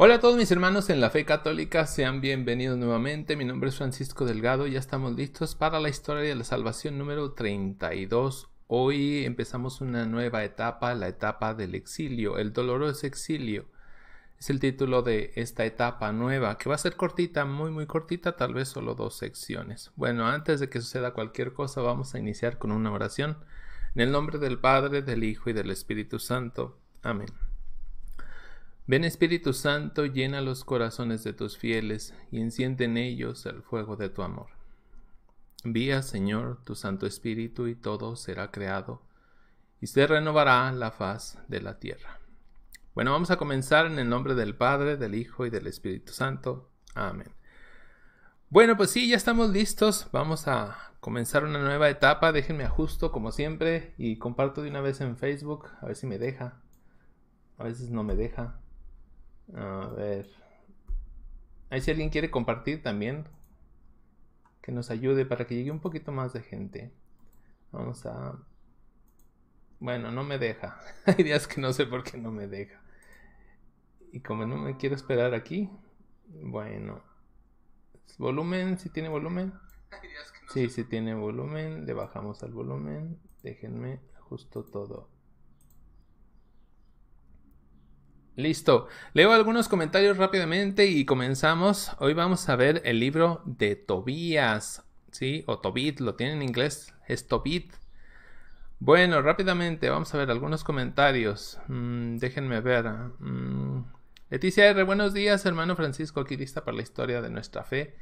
Hola a todos mis hermanos en la fe católica, sean bienvenidos nuevamente. Mi nombre es Francisco Delgado y ya estamos listos para la historia de la salvación número 32. Hoy empezamos una nueva etapa, la etapa del exilio, el doloroso exilio. Es el título de esta etapa nueva, que va a ser cortita, muy muy cortita, tal vez solo dos secciones. Bueno, antes de que suceda cualquier cosa, vamos a iniciar con una oración. En el nombre del Padre, del Hijo y del Espíritu Santo. Amén. Ven Espíritu Santo, llena los corazones de tus fieles y enciende en ellos el fuego de tu amor. Vía, Señor, tu Santo Espíritu y todo será creado y se renovará la faz de la tierra. Bueno, vamos a comenzar en el nombre del Padre, del Hijo y del Espíritu Santo. Amén. Bueno, pues sí, ya estamos listos. Vamos a comenzar una nueva etapa. Déjenme ajusto como siempre y comparto de una vez en Facebook. A ver si me deja. A veces no me deja. A ver. Ahí si alguien quiere compartir también. Que nos ayude para que llegue un poquito más de gente. Vamos a... Bueno, no me deja. Hay días que no sé por qué no me deja. Y como no me quiero esperar aquí, bueno. Volumen, si tiene volumen. Sí, sí tiene volumen. Le bajamos al volumen. Déjenme ajusto todo. Listo. Leo algunos comentarios rápidamente y comenzamos. Hoy vamos a ver el libro de Tobías. ¿Sí? O Tobit, lo tiene en inglés. Es Tobit. Bueno, rápidamente vamos a ver algunos comentarios. Mm, déjenme ver. Ah, mm. Leticia R., buenos días, hermano Francisco, aquí lista para la historia de nuestra fe.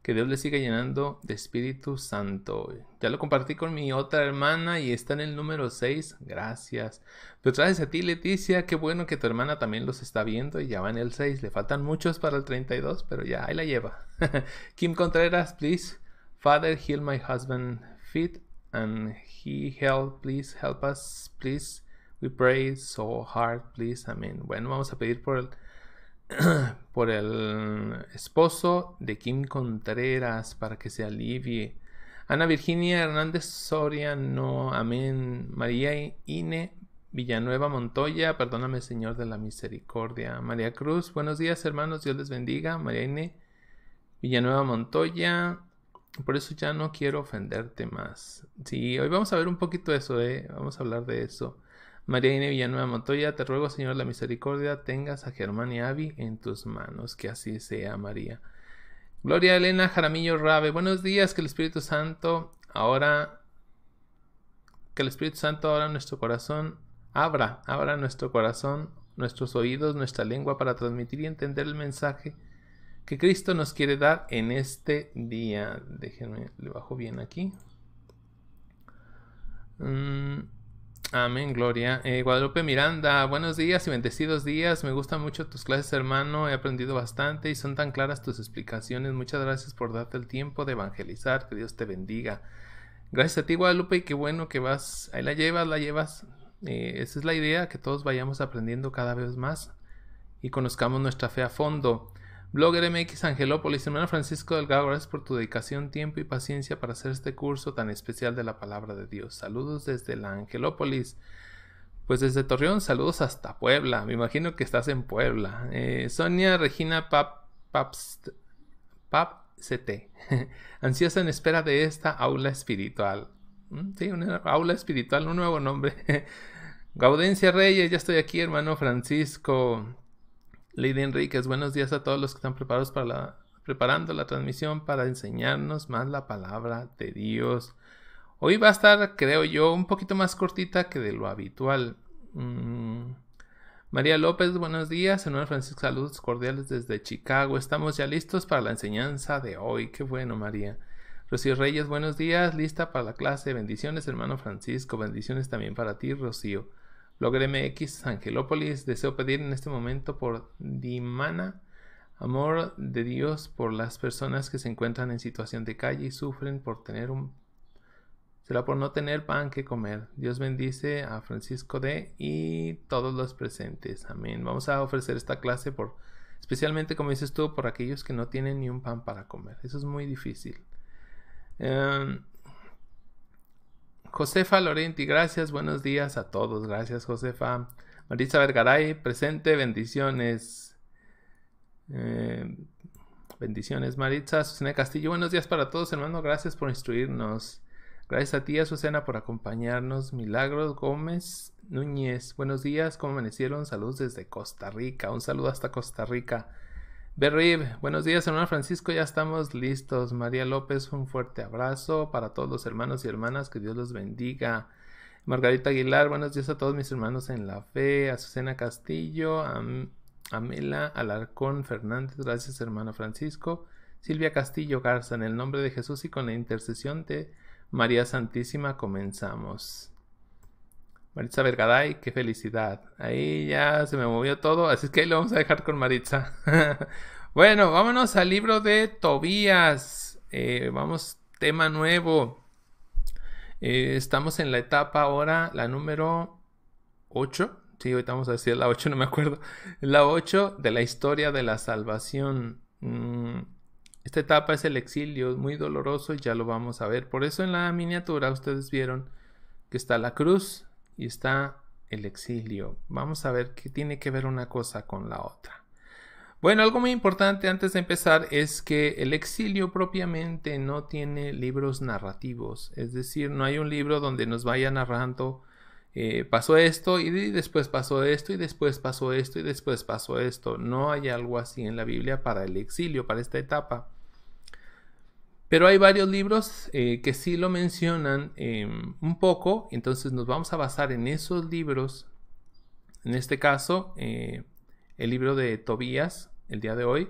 Que Dios le siga llenando de Espíritu Santo. Ya lo compartí con mi otra hermana y está en el número 6. Gracias. lo traes a ti, Leticia. Qué bueno que tu hermana también los está viendo y ya va en el 6. Le faltan muchos para el 32, pero ya ahí la lleva. Kim Contreras, please. Father, heal my husband feet and he help, please help us, please. We pray so hard, please. Amén. Bueno, vamos a pedir por el por el esposo de Kim Contreras para que se alivie. Ana Virginia Hernández Soria, no, amén. María Ine Villanueva Montoya, perdóname Señor de la Misericordia. María Cruz, buenos días hermanos, Dios les bendiga. María Ine Villanueva Montoya, por eso ya no quiero ofenderte más. Sí, hoy vamos a ver un poquito de eso, ¿eh? vamos a hablar de eso. María Inés Villanueva Montoya, te ruego, Señor, la misericordia, tengas a Germán y avi en tus manos. Que así sea, María. Gloria Elena Jaramillo Rabe, buenos días, que el Espíritu Santo ahora, que el Espíritu Santo ahora nuestro corazón, abra, abra nuestro corazón, nuestros oídos, nuestra lengua para transmitir y entender el mensaje que Cristo nos quiere dar en este día. Déjenme, le bajo bien aquí. Mm, Amén, Gloria. Eh, Guadalupe Miranda, buenos días y bendecidos días. Me gustan mucho tus clases, hermano. He aprendido bastante y son tan claras tus explicaciones. Muchas gracias por darte el tiempo de evangelizar. Que Dios te bendiga. Gracias a ti, Guadalupe, y qué bueno que vas. Ahí la llevas, la llevas. Eh, esa es la idea, que todos vayamos aprendiendo cada vez más y conozcamos nuestra fe a fondo. Blogger MX Angelópolis, hermano Francisco Delgado, gracias por tu dedicación, tiempo y paciencia para hacer este curso tan especial de la palabra de Dios. Saludos desde la Angelópolis. Pues desde Torreón, saludos hasta Puebla. Me imagino que estás en Puebla. Eh, Sonia Regina Pap, Papst, Pap Ansiosa en espera de esta aula espiritual. Mm, sí, una aula espiritual, un nuevo nombre. Gaudencia Reyes, ya estoy aquí, hermano Francisco. Lady Enriquez, buenos días a todos los que están preparados para la, preparando la transmisión para enseñarnos más la palabra de Dios. Hoy va a estar, creo yo, un poquito más cortita que de lo habitual. Mm. María López, buenos días. hermano Francisco, saludos cordiales desde Chicago. Estamos ya listos para la enseñanza de hoy. Qué bueno, María. Rocío Reyes, buenos días. Lista para la clase. Bendiciones, hermano Francisco. Bendiciones también para ti, Rocío mx Angelópolis. Deseo pedir en este momento por Dimana amor de Dios por las personas que se encuentran en situación de calle y sufren por tener un será por no tener pan que comer. Dios bendice a Francisco D y todos los presentes. Amén. Vamos a ofrecer esta clase por especialmente como dices tú por aquellos que no tienen ni un pan para comer. Eso es muy difícil. Em, Josefa Lorenti, gracias, buenos días a todos, gracias Josefa. Maritza Vergaray, presente, bendiciones. Eh, bendiciones Maritza, Susana Castillo, buenos días para todos hermano, gracias por instruirnos. Gracias a ti, Susana, por acompañarnos. Milagros Gómez Núñez, buenos días, ¿cómo amanecieron? Saludos desde Costa Rica, un saludo hasta Costa Rica. Berrib, buenos días hermano Francisco, ya estamos listos. María López, un fuerte abrazo para todos los hermanos y hermanas, que Dios los bendiga. Margarita Aguilar, buenos días a todos mis hermanos en la fe, a Azucena Castillo, a Amela Alarcón Fernández, gracias hermano Francisco, Silvia Castillo Garza, en el nombre de Jesús y con la intercesión de María Santísima comenzamos. Maritza Vergaday, qué felicidad. Ahí ya se me movió todo, así que ahí lo vamos a dejar con Maritza. bueno, vámonos al libro de Tobías. Eh, vamos, tema nuevo. Eh, estamos en la etapa ahora, la número 8. Sí, ahorita vamos a decir la 8, no me acuerdo. La 8 de la historia de la salvación. Mm, esta etapa es el exilio, muy doloroso, y ya lo vamos a ver. Por eso en la miniatura ustedes vieron que está la cruz, y está el exilio. Vamos a ver qué tiene que ver una cosa con la otra. Bueno, algo muy importante antes de empezar es que el exilio propiamente no tiene libros narrativos, es decir, no hay un libro donde nos vaya narrando eh, pasó esto y después pasó esto y después pasó esto y después pasó esto. No hay algo así en la Biblia para el exilio, para esta etapa. Pero hay varios libros eh, que sí lo mencionan em, un poco, entonces nos vamos a basar en esos libros. En este caso, eh, el libro de Tobías, el día de hoy.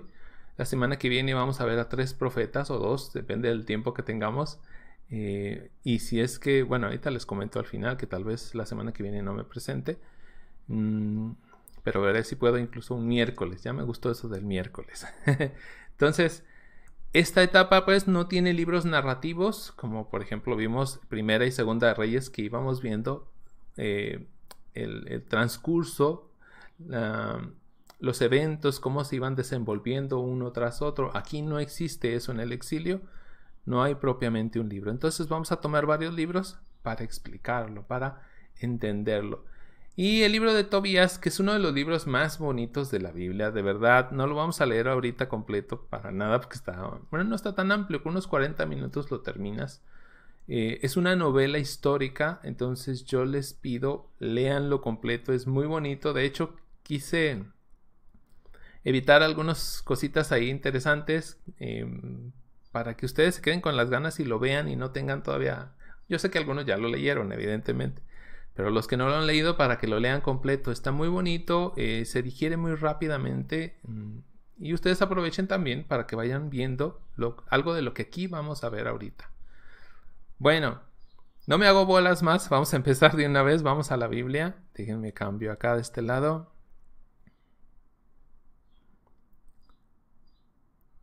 La semana que viene vamos a ver a tres profetas o dos, depende del tiempo que tengamos. Eh, y si es que, bueno, ahorita les comento al final que tal vez la semana que viene no me presente. Mm, pero veré si puedo incluso un miércoles. Ya me gustó eso del miércoles. entonces, esta etapa pues no tiene libros narrativos, como por ejemplo vimos Primera y Segunda Reyes que íbamos viendo eh, el, transcurso, los eventos, cómo se iban desenvolviendo uno tras otro. Aquí no existe eso en el exilio, no hay propiamente un libro. Entonces vamos a tomar varios libros para explicarlo, para entenderlo. Y el libro de Tobías, que es uno de los libros más bonitos de la Biblia, de verdad, no lo vamos a leer ahorita completo para nada, porque está, bueno, no está tan amplio, con unos 40 minutos lo terminas. Eh, es una novela histórica, entonces yo les pido, leanlo completo, es muy bonito. De hecho, quise evitar algunas cositas ahí interesantes em, para que ustedes se queden con las ganas y lo vean y no tengan todavía... Yo sé que algunos ya lo leyeron, evidentemente pero los que no lo han leído, para que lo lean completo, está muy bonito, eh, se digiere muy rápidamente. Mm, y ustedes aprovechen también para que vayan viendo algo de lo que aquí vamos a ver ahorita. Bueno, no me hago bolas más, vamos a empezar de una vez, vamos a la Biblia. Déjenme cambio acá de este lado.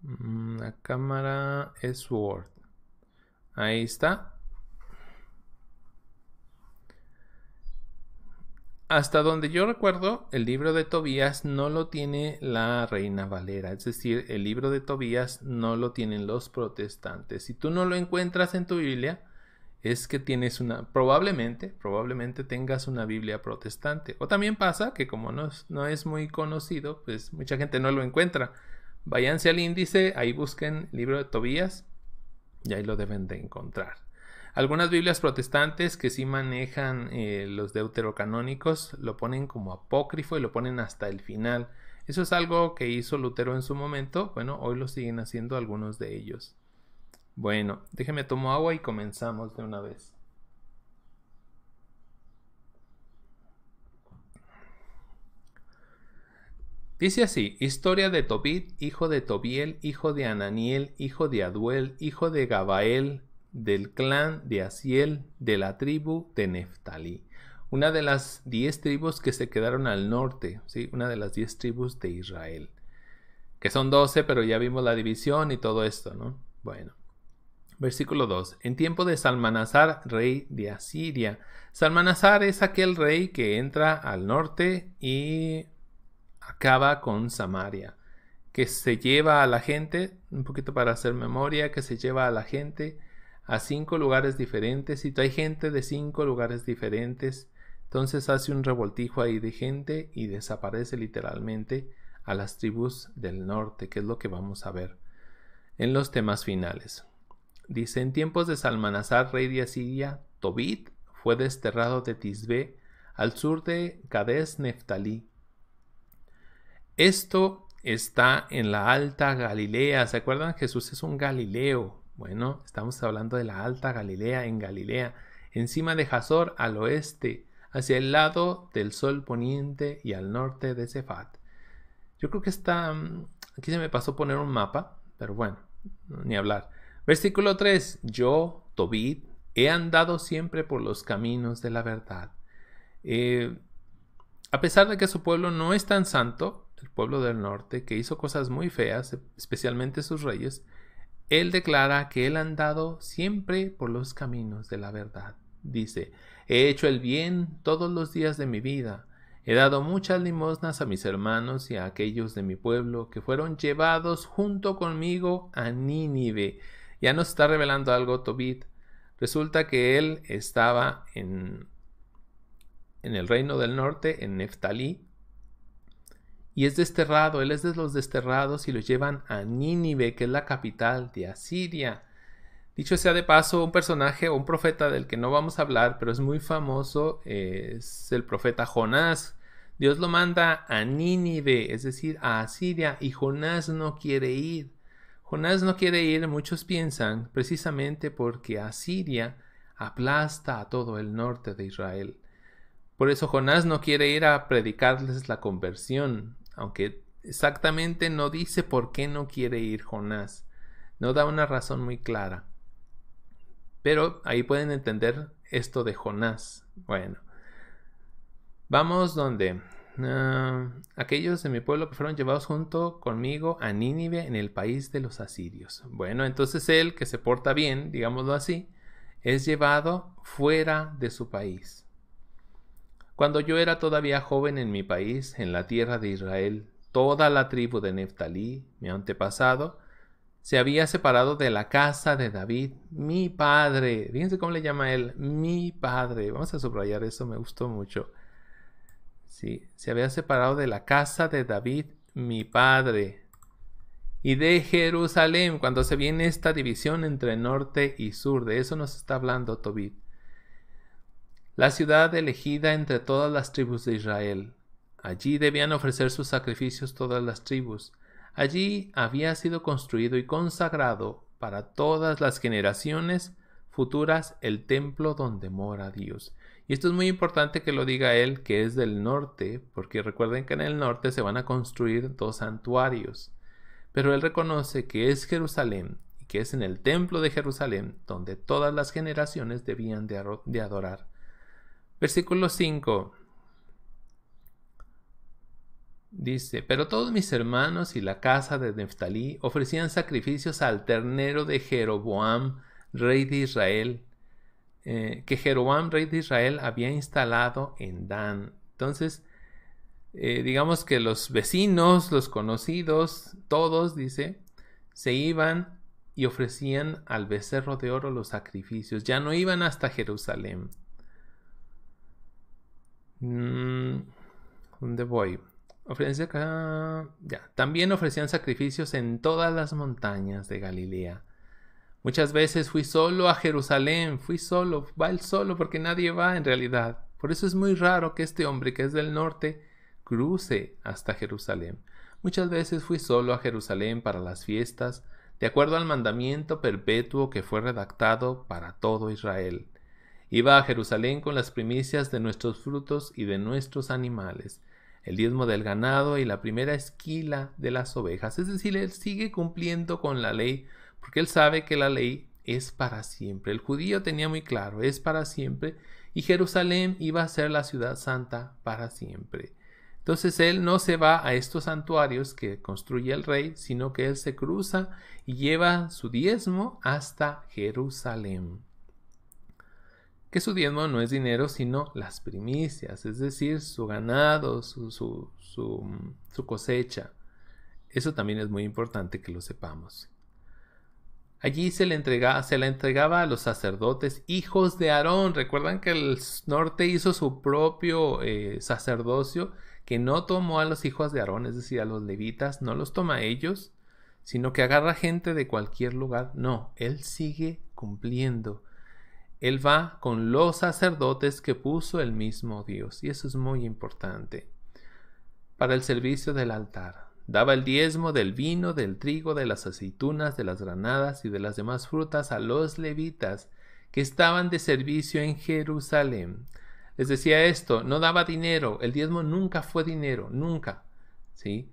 Mm, la cámara es Word. Ahí está. hasta donde yo recuerdo, el libro de Tobías no lo tiene la Reina Valera, es decir, el libro de Tobías no lo tienen los protestantes. Si tú no lo encuentras en tu Biblia, es que tienes una, probablemente, probablemente tengas una Biblia protestante. O también pasa que como no es, muy conocido, pues mucha gente no lo encuentra. Váyanse al índice, ahí busquen libro de Tobías y ahí lo deben de encontrar. Algunas Biblias protestantes que sí manejan los eh, los deuterocanónicos lo ponen como apócrifo y lo ponen hasta el final. Eso es algo que hizo Lutero en su momento. Bueno, hoy lo siguen haciendo algunos de ellos. Bueno, déjeme tomo agua y comenzamos de una vez. Dice así, historia de Tobit, hijo de Tobiel, hijo de Ananiel, hijo de Aduel, hijo de Gabael, del clan de Asiel de la tribu de Neftalí. Una de las diez tribus que se quedaron al norte, ¿sí? una de las diez tribus de Israel. Que son doce, pero ya vimos la división y todo esto, ¿no? Bueno. Versículo 2. En tiempo de Salmanazar rey de Asiria. Salmanazar es aquel rey que entra al norte y acaba con Samaria, que se lleva a la gente, un poquito para hacer memoria, que se lleva a la gente a cinco lugares diferentes y hay gente de cinco lugares diferentes. Entonces hace un revoltijo ahí de gente y desaparece literalmente a las tribus del norte, que es lo que vamos a ver en los temas finales. Dice, en tiempos de Salmanasar, rey de Asiria, Tobit fue desterrado de Tisbe al sur de Cades Neftalí. Esto está en la alta Galilea. ¿Se acuerdan? Jesús es un Galileo. Bueno, estamos hablando de la Alta Galilea en Galilea, encima de jazor al oeste, hacia el lado del sol poniente y al norte de Cefat. Yo creo que está... Mm, aquí se me pasó poner un mapa, pero bueno, ni hablar. Versículo 3. Yo, Tobit, he andado siempre por los caminos de la verdad. Eh, a pesar de que su pueblo no es tan santo, el pueblo del norte, que hizo cosas muy feas, especialmente sus reyes, él declara que él ha andado siempre por los caminos de la verdad. Dice, he hecho el bien todos los días de mi vida. He dado muchas limosnas a mis hermanos y a aquellos de mi pueblo que fueron llevados junto conmigo a Nínive. Ya nos está revelando algo Tobit. Resulta que él estaba en, en el reino del norte, en Neftalí, y es desterrado, él es de los desterrados y lo llevan a Nínive, que es la capital de Asiria. Dicho sea de paso, un personaje o un profeta del que no vamos a hablar, pero es muy famoso, es el profeta Jonás. Dios lo manda a Nínive, es decir, a Asiria, y Jonás no quiere ir. Jonás no quiere ir, muchos piensan, precisamente porque Asiria aplasta a todo el norte de Israel. Por eso Jonás no quiere ir a predicarles la conversión aunque exactamente no dice por qué no quiere ir Jonás, no da una razón muy clara. Pero ahí pueden entender esto de Jonás. Bueno, vamos donde ah, aquellos de mi pueblo que fueron llevados junto conmigo a Nínive en el país de los asirios. Bueno, entonces él que se porta bien, digámoslo así, es llevado fuera de su país. Cuando yo era todavía joven en mi país, en la tierra de Israel, toda la tribu de Neftalí, mi antepasado, se había separado de la casa de David, mi padre. Fíjense cómo le llama él, mi padre. Vamos a subrayar eso, me gustó mucho. Sí, se había separado de la casa de David, mi padre. Y de Jerusalén, cuando se viene esta división entre norte y sur, de eso nos está hablando Tobit la ciudad elegida entre todas las tribus de Israel. Allí debían ofrecer sus sacrificios todas las tribus. Allí había sido construido y consagrado para todas las generaciones futuras el templo donde mora Dios. Y esto es muy importante que lo diga él, que es del norte, porque recuerden que en el norte se van a construir dos santuarios. Pero él reconoce que es Jerusalén y que es en el templo de Jerusalén donde todas las generaciones debían de adorar. Versículo 5. Dice, pero todos mis hermanos y la casa de Neftalí ofrecían sacrificios al ternero de Jeroboam, rey de Israel, eh, que Jeroboam, rey de Israel, había instalado en Dan. Entonces, eh, digamos que los vecinos, los conocidos, todos, dice, se iban y ofrecían al becerro de oro los sacrificios. Ya no iban hasta Jerusalén. Mm, ¿Dónde voy? Ya. También ofrecían sacrificios en todas las montañas de Galilea. Muchas veces fui solo a Jerusalén, fui solo, va el solo porque nadie va en realidad. Por eso es muy raro que este hombre que es del norte cruce hasta Jerusalén. Muchas veces fui solo a Jerusalén para las fiestas, de acuerdo al mandamiento perpetuo que fue redactado para todo Israel. Iba a Jerusalén con las primicias de nuestros frutos y de nuestros animales, el diezmo del ganado y la primera esquila de las ovejas. Es decir, él sigue cumpliendo con la ley, porque él sabe que la ley es para siempre. El judío tenía muy claro, es para siempre, y Jerusalén iba a ser la ciudad santa para siempre. Entonces él no se va a estos santuarios que construye el rey, sino que él se cruza y lleva su diezmo hasta Jerusalén que su diezmo no es dinero, sino las primicias, es decir, su ganado, mm, su, cosecha. Eso también es muy importante que lo sepamos. Allí se, le entrega, se la entregaba a los sacerdotes, hijos de Aarón. Recuerdan que el norte hizo su propio eh, sacerdocio, que no tomó a los hijos de Aarón, es decir, a los levitas, no los toma a ellos, sino que agarra gente de cualquier lugar. No, él sigue cumpliendo él va con los sacerdotes que puso el mismo Dios. Y eso es muy importante. Para el servicio del altar. Daba el diezmo del vino, del trigo, de las aceitunas, de las granadas y de las demás frutas a los levitas que estaban de servicio en Jerusalén. Les decía esto, no daba dinero, el diezmo nunca fue dinero, nunca. ¿sí?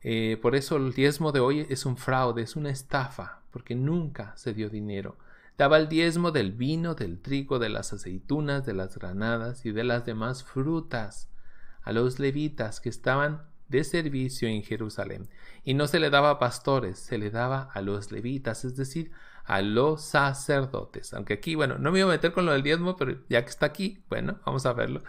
Eh, por eso el diezmo de hoy es un fraude, es una estafa, porque nunca se dio dinero. Daba el diezmo del vino, del trigo, de las aceitunas, de las granadas y de las demás frutas a los levitas que estaban de servicio en Jerusalén. Y no se le daba a pastores, se le daba a los levitas, es decir, a los sacerdotes. Aunque aquí, bueno, no me iba a meter con lo del diezmo, pero ya que está aquí, bueno, vamos a verlo.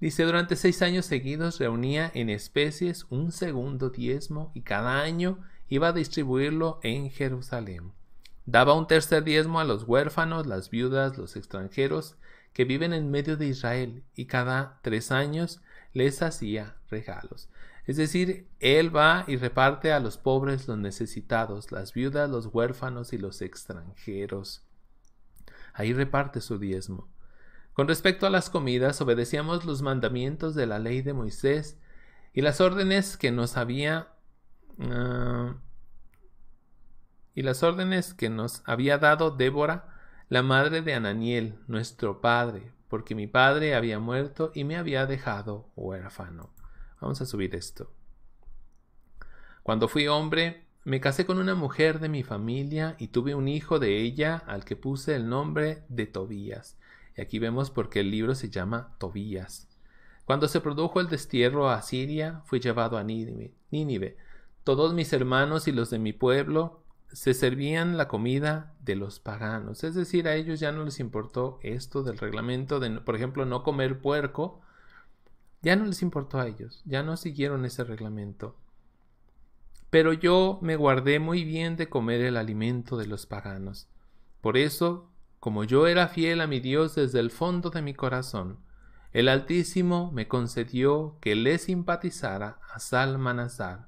Dice, durante seis años seguidos reunía en especies un segundo diezmo y cada año iba a distribuirlo en Jerusalén. Daba un tercer diezmo a los huérfanos, las viudas, los extranjeros que viven en medio de Israel y cada tres años les hacía regalos. Es decir, Él va y reparte a los pobres, los necesitados, las viudas, los huérfanos y los extranjeros. Ahí reparte su diezmo. Con respecto a las comidas, obedecíamos los mandamientos de la ley de Moisés y las órdenes que nos había ah, y las órdenes que nos había dado Débora, la madre de Ananiel, nuestro padre, porque mi padre había muerto y me había dejado huérfano. Vamos a subir esto. Cuando fui hombre, me casé con una mujer de mi familia y tuve un hijo de ella al que puse el nombre de Tobías. Y aquí vemos por qué el libro se llama Tobías. Cuando se produjo el destierro a Siria, fui llevado a Nínive. Todos mis hermanos y los de mi pueblo se servían la comida de los paganos. Es decir, a ellos ya no les importó esto del reglamento de, por ejemplo, no comer puerco. Ya no les importó a ellos, ya no siguieron ese reglamento. Pero yo me guardé muy bien de comer el alimento de los paganos. Por eso, como yo era fiel a mi Dios desde el fondo de mi corazón, el Altísimo me concedió que le simpatizara a Salmanazar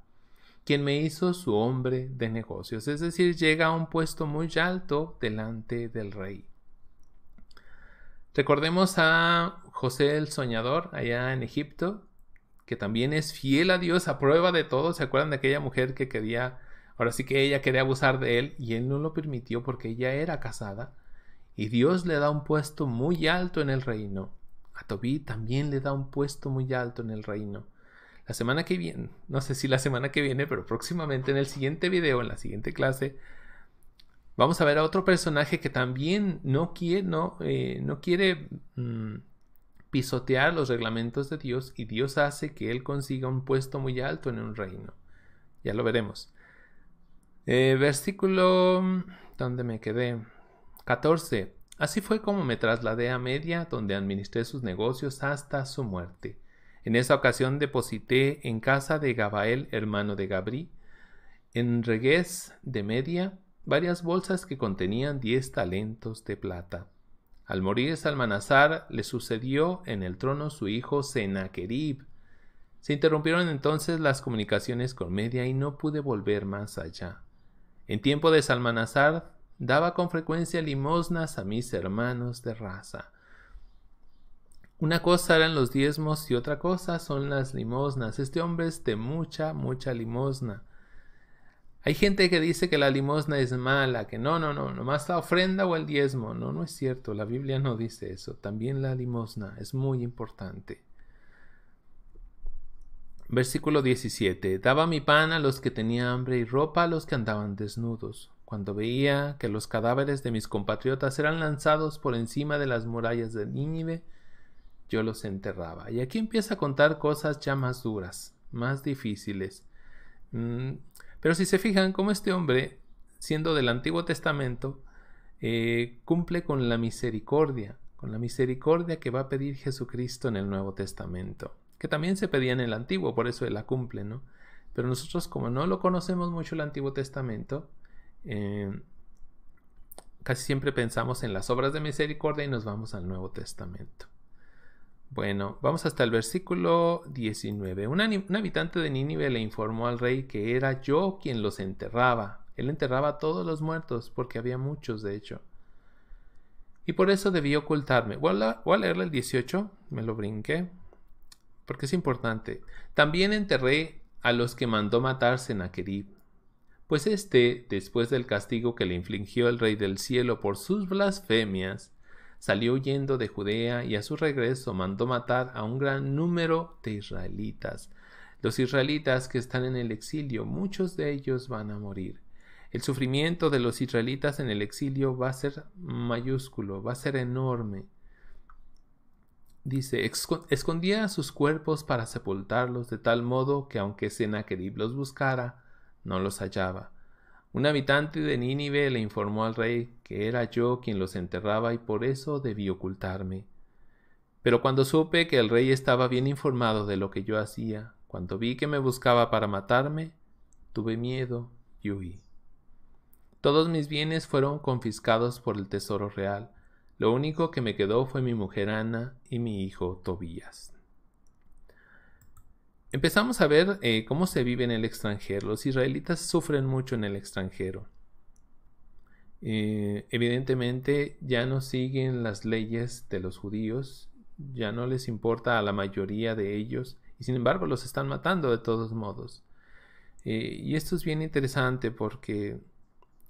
quien me hizo su hombre de negocios, es decir, llega a un puesto muy alto delante del rey. Recordemos a José el Soñador allá en Egipto, que también es fiel a Dios a prueba de todo. ¿Se acuerdan de aquella mujer que quería, ahora sí que ella quería abusar de él y él no lo permitió porque ella era casada? Y Dios le da un puesto muy alto en el reino. A Tobí también le da un puesto muy alto en el reino la semana que viene, no sé si la semana que viene, pero próximamente en el siguiente video, en la siguiente clase, vamos a ver a otro personaje que también no quiere, no, eh, no quiere mm, pisotear los reglamentos de Dios y Dios hace que él consiga un puesto muy alto en un reino. Ya lo veremos. Eh, versículo donde me quedé. 14. Así fue como me trasladé a Media, donde administré sus negocios hasta su muerte. En esa ocasión deposité en casa de Gabael, hermano de Gabri, en Regués de Media, varias bolsas que contenían diez talentos de plata. Al morir Salmanazar, le sucedió en el trono su hijo Senaquerib. Se interrumpieron entonces las comunicaciones con Media y no pude volver más allá. En tiempo de Salmanazar, daba con frecuencia limosnas a mis hermanos de raza una cosa eran los diezmos y otra cosa son las limosnas. Este hombre es de mucha, mucha limosna. Hay gente que dice que la limosna es mala, que no, no, no, nomás la ofrenda o el diezmo. No, no es cierto, la Biblia no dice eso. También la limosna es muy importante. Versículo 17. Daba mi pan a los que tenían hambre y ropa a los que andaban desnudos. Cuando veía que los cadáveres de mis compatriotas eran lanzados por encima de las murallas de Nínive, yo los enterraba. Y aquí empieza a contar cosas ya más duras, más difíciles. Mm, pero si se fijan, como este hombre, siendo del Antiguo Testamento, eh, cumple con la misericordia, con la misericordia que va a pedir Jesucristo en el Nuevo Testamento, que también se pedía en el Antiguo, por eso él la cumple, ¿no? Pero nosotros como no lo conocemos mucho el Antiguo Testamento, eh, casi siempre pensamos en las obras de misericordia y nos vamos al Nuevo Testamento. Bueno, vamos hasta el versículo 19. Un, habitante de Nínive le informó al rey que era yo quien los enterraba. Él enterraba a todos los muertos, porque había muchos, de hecho. Y por eso debí ocultarme. Voy a, leerle el 18, me lo brinqué, porque es importante. También enterré a los que mandó en Senaquerib, pues este después del castigo que le infligió el rey del cielo por sus blasfemias, salió huyendo de Judea y a su regreso mandó matar a un gran número de israelitas. Los israelitas que están en el exilio, muchos de ellos van a morir. El sufrimiento de los israelitas en el exilio va a ser mayúsculo, va a ser enorme. Dice, escondía sus cuerpos para sepultarlos de tal modo que aunque Sennacherib los buscara, no los hallaba. Un habitante de Nínive le informó al rey que era yo quien los enterraba y por eso debí ocultarme. Pero cuando supe que el rey estaba bien informado de lo que yo hacía, cuando vi que me buscaba para matarme, tuve miedo y huí. Todos mis bienes fueron confiscados por el Tesoro Real. Lo único que me quedó fue mi mujer Ana y mi hijo Tobías empezamos a ver eh, cómo se vive en el extranjero. Los israelitas sufren mucho en el extranjero. Eh, evidentemente ya no siguen las leyes de los judíos, ya no les importa a la mayoría de ellos y sin embargo los están matando de todos modos. Eh, y esto es bien interesante porque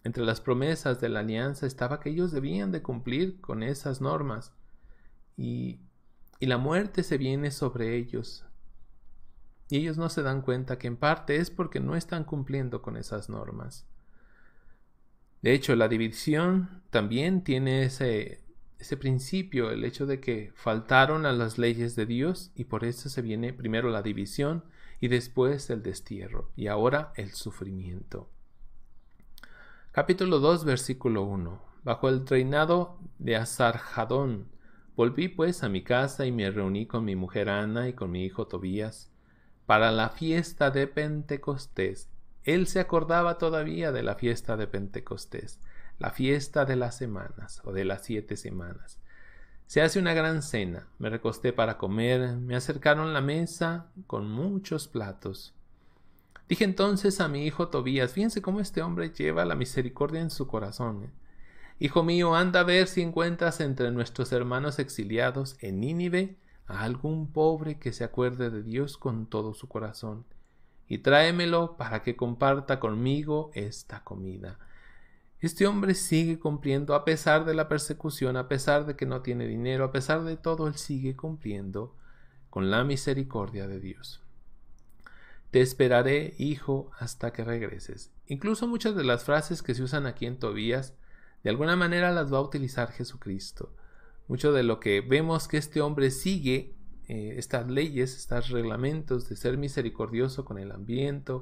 entre las promesas de la alianza estaba que ellos debían de cumplir con esas normas y la muerte se viene sobre ellos y ellos no se dan cuenta que en parte es porque no están cumpliendo con esas normas. De hecho, la división también tiene ese, principio, el hecho de que faltaron a las leyes de Dios y por eso se viene primero la división y después el destierro y ahora el sufrimiento. Capítulo 2, versículo 1. Bajo el reinado de Asarjadón, volví pues a mi casa y me reuní con mi mujer Ana y con mi hijo Tobías para la fiesta de Pentecostés. Él se acordaba todavía de la fiesta de Pentecostés, la fiesta de las semanas o de las siete semanas. Se hace una gran cena. Me recosté para comer, me acercaron la mesa con muchos platos. Dije entonces a mi hijo Tobías, fíjense cómo este hombre lleva la misericordia en su corazón. ¿eh? Hijo mío, anda a ver si encuentras entre nuestros hermanos exiliados en Nínive algún pobre que se acuerde de Dios con todo su corazón, y tráemelo para que comparta conmigo esta comida. Este hombre sigue cumpliendo a pesar de la persecución, a pesar de que no tiene dinero, a pesar de todo, él sigue cumpliendo con la misericordia de Dios. Te esperaré, hijo, hasta que regreses. Incluso muchas de las frases que se usan aquí en Tobías, de alguna manera las va a utilizar Jesucristo. Mucho de lo que vemos que este hombre sigue eh, estas leyes, estos reglamentos de ser misericordioso con el ambiente,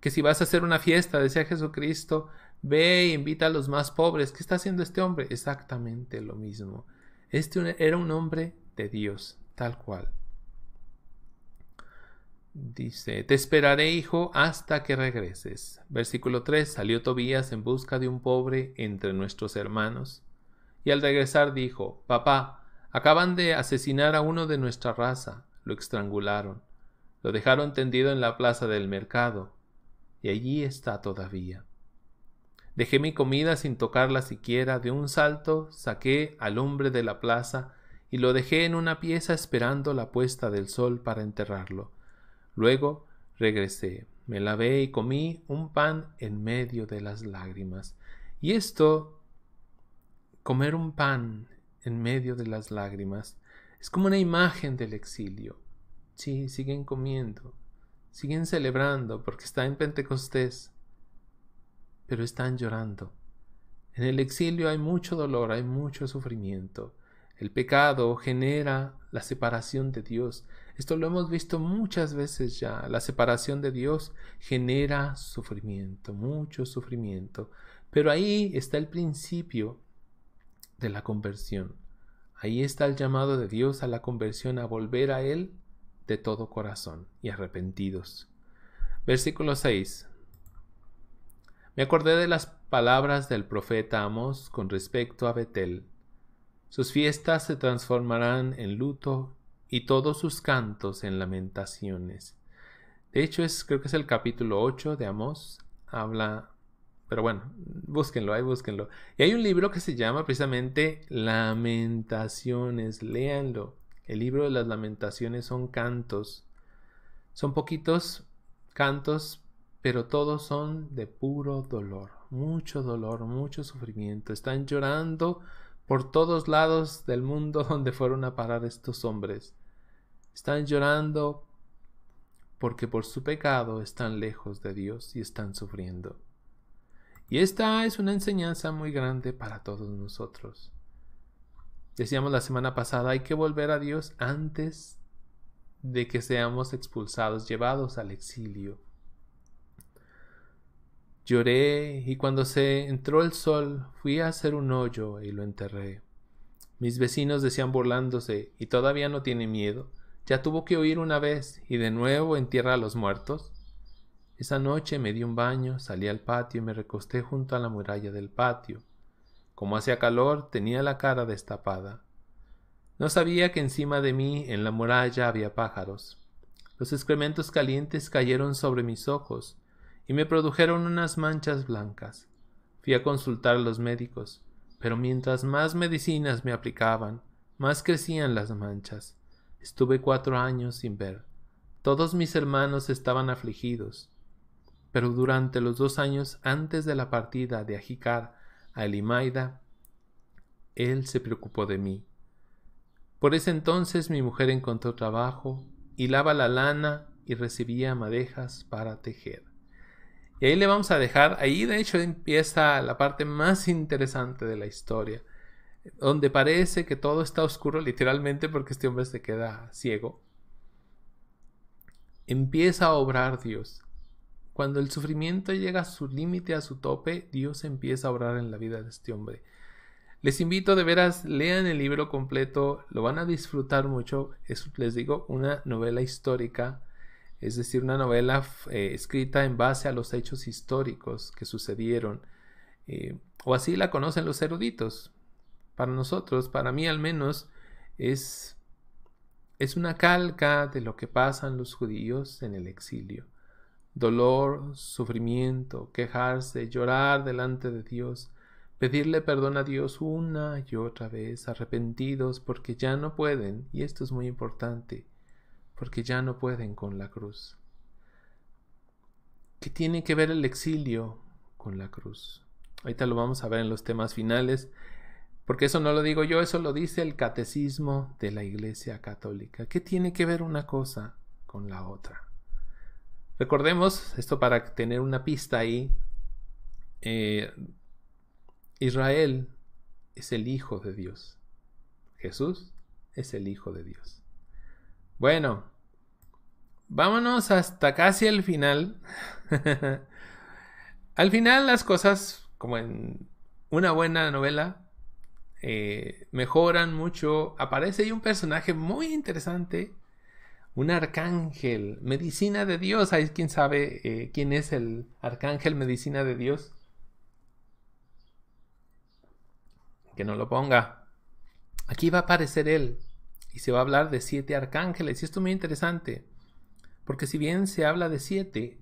que si vas a hacer una fiesta, decía Jesucristo, ve e invita a los más pobres. ¿Qué está haciendo este hombre? Exactamente lo mismo. Este era un hombre de Dios, tal cual. Dice, te esperaré, hijo, hasta que regreses. Versículo 3, salió Tobías en busca de un pobre entre nuestros hermanos y al regresar dijo Papá, acaban de asesinar a uno de nuestra raza. Lo estrangularon. Lo dejaron tendido en la plaza del mercado. Y allí está todavía. Dejé mi comida sin tocarla siquiera. De un salto saqué al hombre de la plaza y lo dejé en una pieza esperando la puesta del sol para enterrarlo. Luego regresé, me lavé y comí un pan en medio de las lágrimas. Y esto Comer un pan en medio de las lágrimas es como una imagen del exilio. Sí, siguen comiendo, siguen celebrando porque está en Pentecostés, pero están llorando. En el exilio hay mucho dolor, hay mucho sufrimiento. El pecado genera la separación de Dios. Esto lo hemos visto muchas veces ya. La separación de Dios genera sufrimiento, mucho sufrimiento. Pero ahí está el principio de la conversión. Ahí está el llamado de Dios a la conversión, a volver a Él de todo corazón y arrepentidos. Versículo 6. Me acordé de las palabras del profeta Amos con respecto a Betel. Sus fiestas se transformarán en luto y todos sus cantos en lamentaciones. De hecho, es, creo que es el capítulo 8 de amos habla pero bueno, búsquenlo, ahí búsquenlo. Y hay un libro que se llama precisamente Lamentaciones, léanlo. El libro de las lamentaciones son cantos. Son poquitos cantos, pero todos son de puro dolor. Mucho dolor, mucho sufrimiento. Están llorando por todos lados del mundo donde fueron a parar estos hombres. Están llorando porque por su pecado están lejos de Dios y están sufriendo. Y esta es una enseñanza muy grande para todos nosotros. Decíamos la semana pasada, hay que volver a Dios antes de que seamos expulsados, llevados al exilio. Lloré y cuando se entró el sol fui a hacer un hoyo y lo enterré. Mis vecinos decían burlándose y todavía no tiene miedo. Ya tuvo que oír una vez y de nuevo entierra a los muertos. Esa noche me di un baño, salí al patio y me recosté junto a la muralla del patio. Como hacía calor, tenía la cara destapada. No sabía que encima de mí, en la muralla, había pájaros. Los excrementos calientes cayeron sobre mis ojos y me produjeron unas manchas blancas. Fui a consultar a los médicos, pero mientras más medicinas me aplicaban, más crecían las manchas. Estuve cuatro años sin ver. Todos mis hermanos estaban afligidos. Pero durante los dos años antes de la partida de Ajicar a Elimaida, él se preocupó de mí. Por ese entonces mi mujer encontró trabajo, hilaba la lana y recibía madejas para tejer. Y ahí le vamos a dejar, ahí de hecho empieza la parte más interesante de la historia, donde parece que todo está oscuro literalmente porque este hombre se queda ciego. Empieza a obrar Dios cuando el sufrimiento llega a su límite, a su tope, Dios empieza a obrar en la vida de este hombre. Les invito de veras, lean el libro completo, lo van a disfrutar mucho. Es, les digo, una novela histórica, es decir, una novela eh, escrita en base a los hechos históricos que sucedieron. Eh, o así la conocen los eruditos. Para nosotros, para mí al menos, es, es una calca de lo que pasan los judíos en el exilio dolor, sufrimiento, quejarse, llorar delante de Dios, pedirle perdón a Dios una y otra vez, arrepentidos porque ya no pueden, y esto es muy importante, porque ya no pueden con la cruz. ¿Qué tiene que ver el exilio con la cruz? Ahorita lo vamos a ver en los temas finales, porque eso no lo digo yo, eso lo dice el catecismo de la Iglesia Católica. ¿Qué tiene que ver una cosa con la otra? Recordemos, esto para tener una pista ahí, eh, Israel es el Hijo de Dios. Jesús es el Hijo de Dios. Bueno, vámonos hasta casi el final. Al final las cosas, como en una buena novela, eh, mejoran mucho. Aparece ahí un personaje muy interesante un arcángel, medicina de Dios. Ahí quien sabe eh, quién es el arcángel, medicina de Dios. Que no lo ponga. Aquí va a aparecer él y se va a hablar de siete arcángeles. Y esto es muy interesante, porque si bien se habla de siete,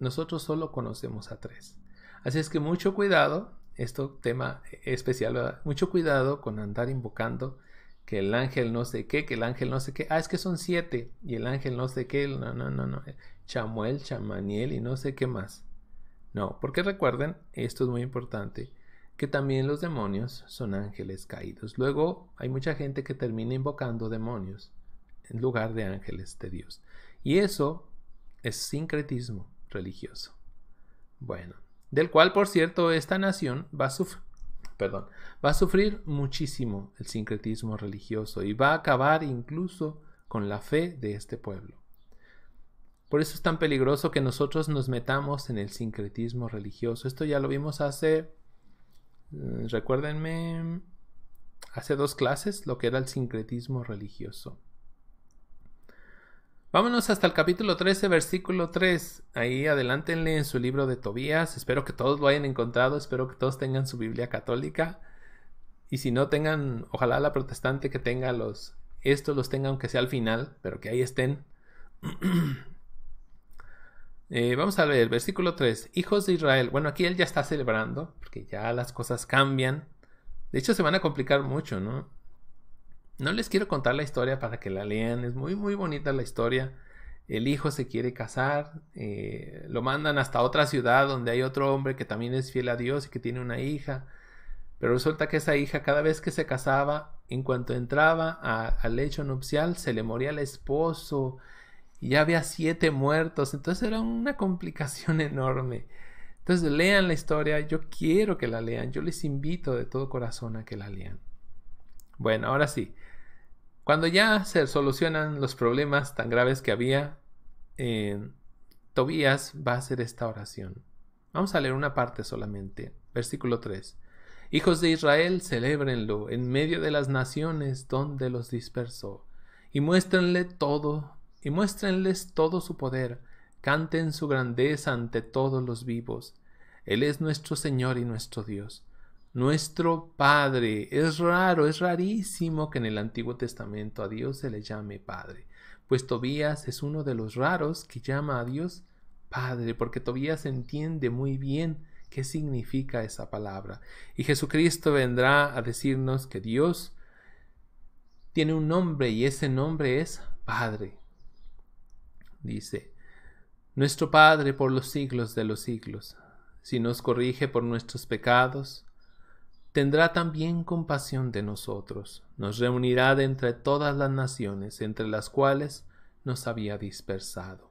nosotros solo conocemos a tres. Así es que mucho cuidado, esto tema especial, mucho cuidado con andar invocando que el ángel no sé qué, que el ángel no sé qué, ah, es que son siete, y el ángel no sé qué, no, no, no, no, Chamuel, Chamaniel y no sé qué más. No, porque recuerden, esto es muy importante, que también los demonios son ángeles caídos. Luego hay mucha gente que termina invocando demonios en lugar de ángeles de Dios. Y eso es sincretismo religioso. Bueno, del cual, por cierto, esta nación va a sufrir va a sufrir muchísimo el sincretismo religioso y va a acabar incluso con la fe de este pueblo. Por eso es tan peligroso que nosotros nos metamos en el sincretismo religioso. Esto ya lo vimos hace, eh, recuérdenme, hace dos clases, lo que era el sincretismo religioso. Vámonos hasta el capítulo 13, versículo 3. Ahí adelántenle en su libro de Tobías. Espero que todos lo hayan encontrado. Espero que todos tengan su Biblia católica. Y si no tengan, ojalá la protestante que tenga los, estos los tenga aunque sea al final, pero que ahí estén. Eh, vamos a ver, versículo 3. Hijos de Israel. Bueno, aquí él ya está celebrando, porque ya las cosas cambian. De hecho, se van a complicar mucho, ¿no? No les quiero contar la historia para que la lean, es muy muy bonita la historia. El hijo se quiere casar, eh, lo mandan hasta otra ciudad donde hay otro hombre que también es fiel a Dios y que tiene una hija. Pero resulta que esa hija cada vez que se casaba, en cuanto entraba al lecho nupcial, se le moría el esposo y ya había siete muertos. Entonces era una complicación enorme. Entonces lean la historia, yo quiero que la lean, yo les invito de todo corazón a que la lean. Bueno, ahora sí, cuando ya se solucionan los problemas tan graves que había, en eh, Tobías va a hacer esta oración. Vamos a leer una parte solamente, versículo 3. Hijos de Israel, celébrenlo en medio de las naciones donde los dispersó, y muéstrenle todo, y muéstrenles todo su poder, canten su grandeza ante todos los vivos. Él es nuestro Señor y nuestro Dios nuestro Padre. Es raro, es rarísimo que en el Antiguo Testamento a Dios se le llame Padre, pues Tobías es uno de los raros que llama a Dios Padre, porque Tobías entiende muy bien qué significa esa palabra. Y Jesucristo vendrá a decirnos que Dios tiene un nombre y ese nombre es Padre. Dice, nuestro Padre por los siglos de los siglos, si nos corrige por nuestros pecados, tendrá también compasión de nosotros, nos reunirá de entre todas las naciones entre las cuales nos había dispersado.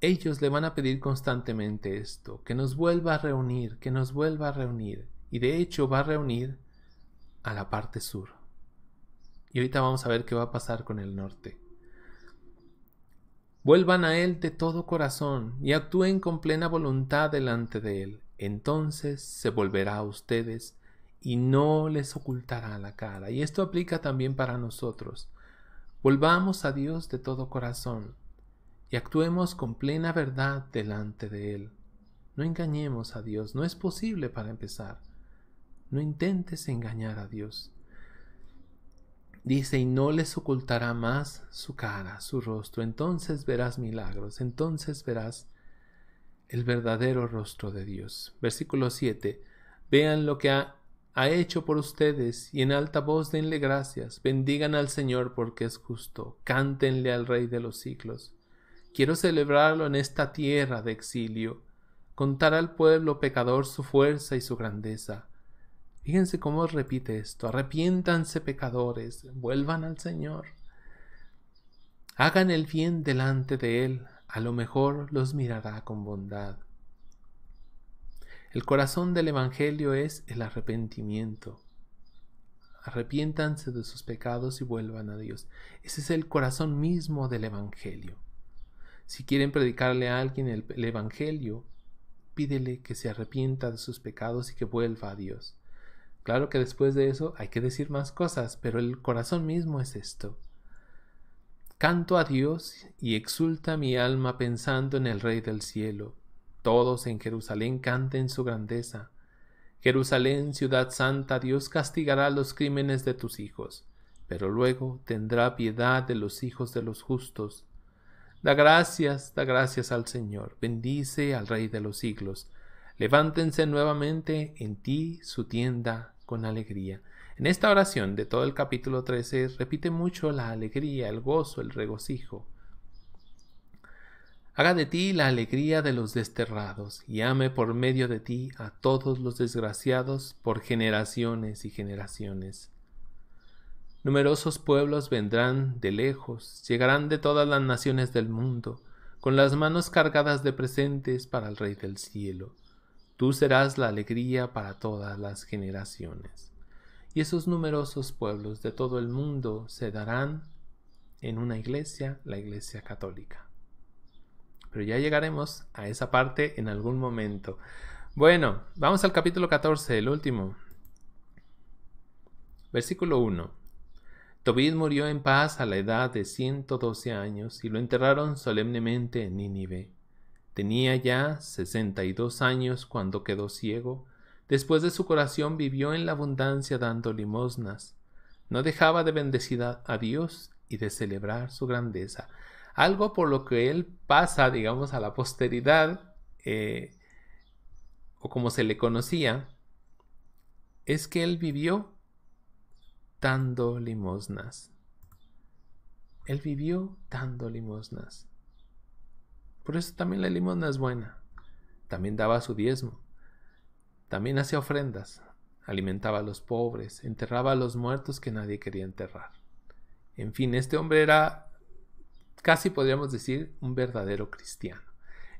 Ellos le van a pedir constantemente esto, que nos vuelva a reunir, que nos vuelva a reunir, y de hecho va a reunir a la parte sur. Y ahorita vamos a ver qué va a pasar con el norte. Vuelvan a Él de todo corazón y actúen con plena voluntad delante de Él entonces se volverá a ustedes y no les ocultará la cara. Y esto aplica también para nosotros. Volvamos a Dios de todo corazón y actuemos con plena verdad delante de Él. No engañemos a Dios, no es posible para empezar. No intentes engañar a Dios. Dice, y no les ocultará más su cara, su rostro. Entonces verás milagros, entonces verás el verdadero rostro de Dios. Versículo 7. Vean lo que ha, hecho por ustedes y en alta voz denle gracias. Bendigan al Señor porque es justo. Cántenle al Rey de los siglos. Quiero celebrarlo en esta tierra de exilio. Contar al pueblo pecador su fuerza y su grandeza. Fíjense cómo repite esto. Arrepiéntanse pecadores, vuelvan al Señor. Hagan el bien delante de Él, a lo mejor los mirará con bondad. El corazón del Evangelio es el arrepentimiento. Arrepiéntanse de sus pecados y vuelvan a Dios. Ese es el corazón mismo del Evangelio. Si quieren predicarle a alguien el, Evangelio, pídele que se arrepienta de sus pecados y que vuelva a Dios. Claro que después de eso hay que decir más cosas, pero el corazón mismo es esto. Canto a Dios y exulta mi alma pensando en el Rey del cielo. Todos en Jerusalén canten su grandeza. Jerusalén, ciudad santa, Dios castigará los crímenes de tus hijos, pero luego tendrá piedad de los hijos de los justos. Da gracias, da gracias al Señor, bendice al Rey de los siglos. Levántense nuevamente en ti su tienda con alegría. En esta oración de todo el capítulo 13 repite mucho la alegría, el gozo, el regocijo. Haga de ti la alegría de los desterrados y ame por medio de ti a todos los desgraciados por generaciones y generaciones. Numerosos pueblos vendrán de lejos, llegarán de todas las naciones del mundo, con las manos cargadas de presentes para el Rey del cielo. Tú serás la alegría para todas las generaciones y esos numerosos pueblos de todo el mundo se darán en una iglesia, la iglesia católica. Pero ya llegaremos a esa parte en algún momento. Bueno, vamos al capítulo 14, el último. Versículo 1. Tobit murió en paz a la edad de 112 años y lo enterraron solemnemente en Nínive. Tenía ya 62 años cuando quedó ciego Después de su corazón vivió en la abundancia dando limosnas. No dejaba de bendecir a Dios y de celebrar su grandeza. Algo por lo que él pasa, digamos, a la posteridad, eh, o como se le conocía, es que él vivió dando limosnas. Él vivió dando limosnas. Por eso también la limosna es buena. También daba su diezmo. También hacía ofrendas, alimentaba a los pobres, enterraba a los muertos que nadie quería enterrar. En fin, este hombre era casi podríamos decir un verdadero cristiano.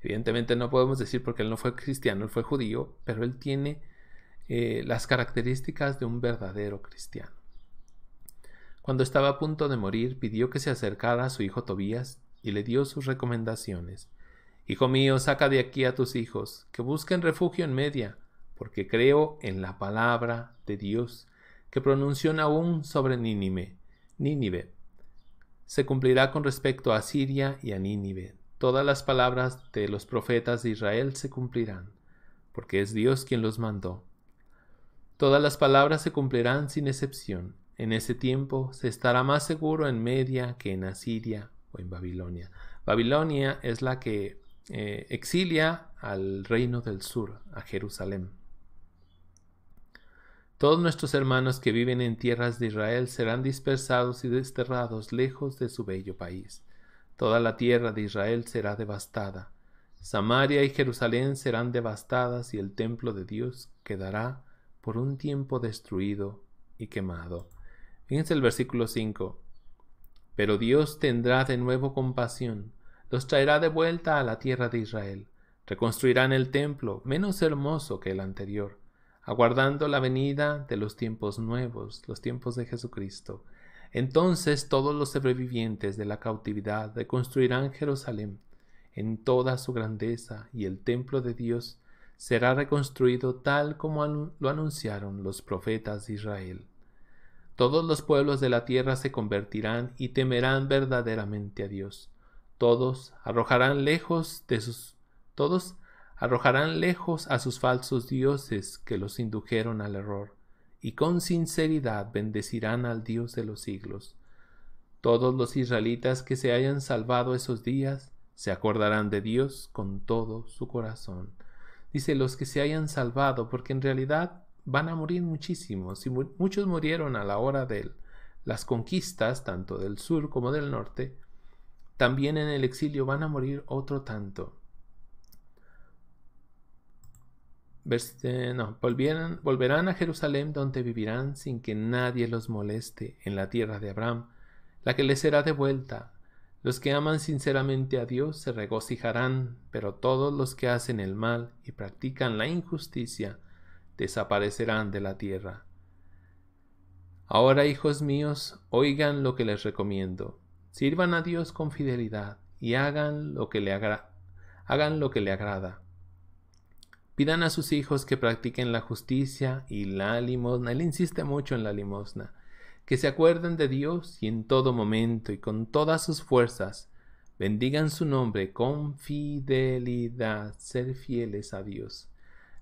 Evidentemente no podemos decir porque él no fue cristiano, él fue judío, pero él tiene eh, las características de un verdadero cristiano. Cuando estaba a punto de morir, pidió que se acercara a su hijo Tobías y le dio sus recomendaciones. Hijo mío, saca de aquí a tus hijos, que busquen refugio en Media, porque creo en la palabra de Dios que pronunció aún sobre Nínive. Nínive. Se cumplirá con respecto a Siria y a Nínive. Todas las palabras de los profetas de Israel se cumplirán, porque es Dios quien los mandó. Todas las palabras se cumplirán sin excepción. En ese tiempo se estará más seguro en Media que en Asiria o en Babilonia. Babilonia es la que eh, exilia al reino del sur, a Jerusalén. Todos nuestros hermanos que viven en tierras de Israel serán dispersados y desterrados lejos de su bello país. Toda la tierra de Israel será devastada. Samaria y Jerusalén serán devastadas y el templo de Dios quedará por un tiempo destruido y quemado. Fíjense el versículo 5. Pero Dios tendrá de nuevo compasión, los traerá de vuelta a la tierra de Israel. Reconstruirán el templo, menos hermoso que el anterior aguardando la venida de los tiempos nuevos, los tiempos de Jesucristo. Entonces todos los sobrevivientes de la cautividad reconstruirán Jerusalén en toda su grandeza y el templo de Dios será reconstruido tal como lo anunciaron los profetas de Israel. Todos los pueblos de la tierra se convertirán y temerán verdaderamente a Dios. Todos arrojarán lejos de sus todos arrojarán lejos a sus falsos dioses que los indujeron al error, y con sinceridad bendecirán al Dios de los siglos. Todos los israelitas que se hayan salvado esos días se acordarán de Dios con todo su corazón. Dice los que se hayan salvado, porque en realidad van a morir muchísimos, y muchos murieron a la hora de él. las conquistas, tanto del sur como del norte. También en el exilio van a morir otro tanto. volverán a Jerusalén donde vivirán sin que nadie los moleste en la tierra de Abraham, la que les será devuelta. Los que aman sinceramente a Dios se regocijarán, pero todos los que hacen el mal y practican la injusticia desaparecerán de la tierra. Ahora, hijos míos, oigan lo que les recomiendo. Sirvan a Dios con fidelidad y hagan lo que le, hagan lo que le agrada Pidan a sus hijos que practiquen la justicia y la limosna. Él insiste mucho en la limosna. Que se acuerden de Dios y en todo momento y con todas sus fuerzas bendigan su nombre con fidelidad, ser fieles a Dios.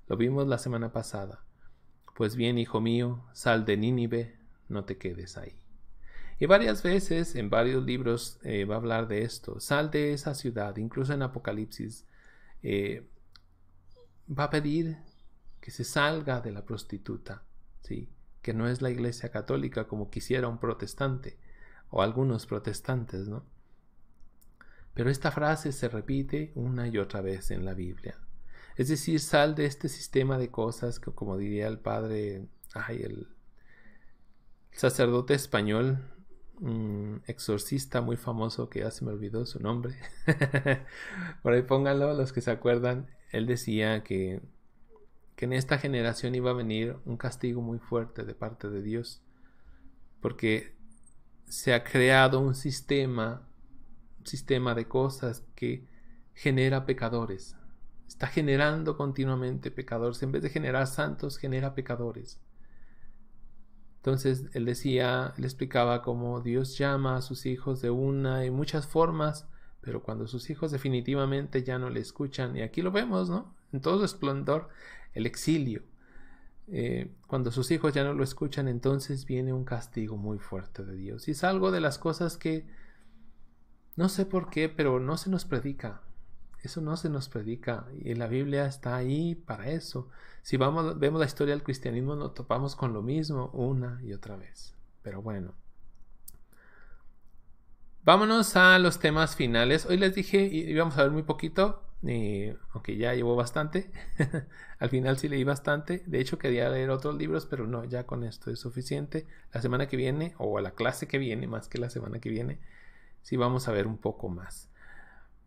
Lo vimos la semana pasada. Pues bien, hijo mío, sal de Nínive, no te quedes ahí. Y varias veces en varios libros eh, va a hablar de esto. Sal de esa ciudad, incluso en Apocalipsis. Eh, va a pedir que se salga de la prostituta, ¿sí? que no es la iglesia católica como quisiera un protestante o algunos protestantes, ¿no? Pero esta frase se repite una y otra vez en la Biblia. Es decir, sal de este sistema de cosas que, como diría el padre, ay, el sacerdote español, un exorcista muy famoso que ya se me olvidó su nombre. Por ahí pónganlo los que se acuerdan. Él decía que, que en esta generación iba a venir un castigo muy fuerte de parte de Dios. Porque se ha creado un sistema, un sistema de cosas que genera pecadores. Está generando continuamente pecadores. En vez de generar santos, genera pecadores. Entonces él decía, él explicaba cómo Dios llama a sus hijos de una y muchas formas, pero cuando sus hijos definitivamente ya no le escuchan, y aquí lo vemos, ¿no? En todo su esplendor, el exilio. Eh, cuando sus hijos ya no lo escuchan, entonces viene un castigo muy fuerte de Dios. Y es algo de las cosas que no sé por qué, pero no se nos predica. Eso no se nos predica y la Biblia está ahí para eso. Si vamos, vemos la historia del cristianismo nos topamos con lo mismo una y otra vez. Pero bueno. Vámonos a los temas finales. Hoy les dije, íbamos a ver muy poquito, y, aunque ya llevo bastante. Al final sí leí bastante. De hecho, quería leer otros libros, pero no, ya con esto es suficiente. La semana que viene, o a la clase que viene, más que la semana que viene, sí vamos a ver un poco más.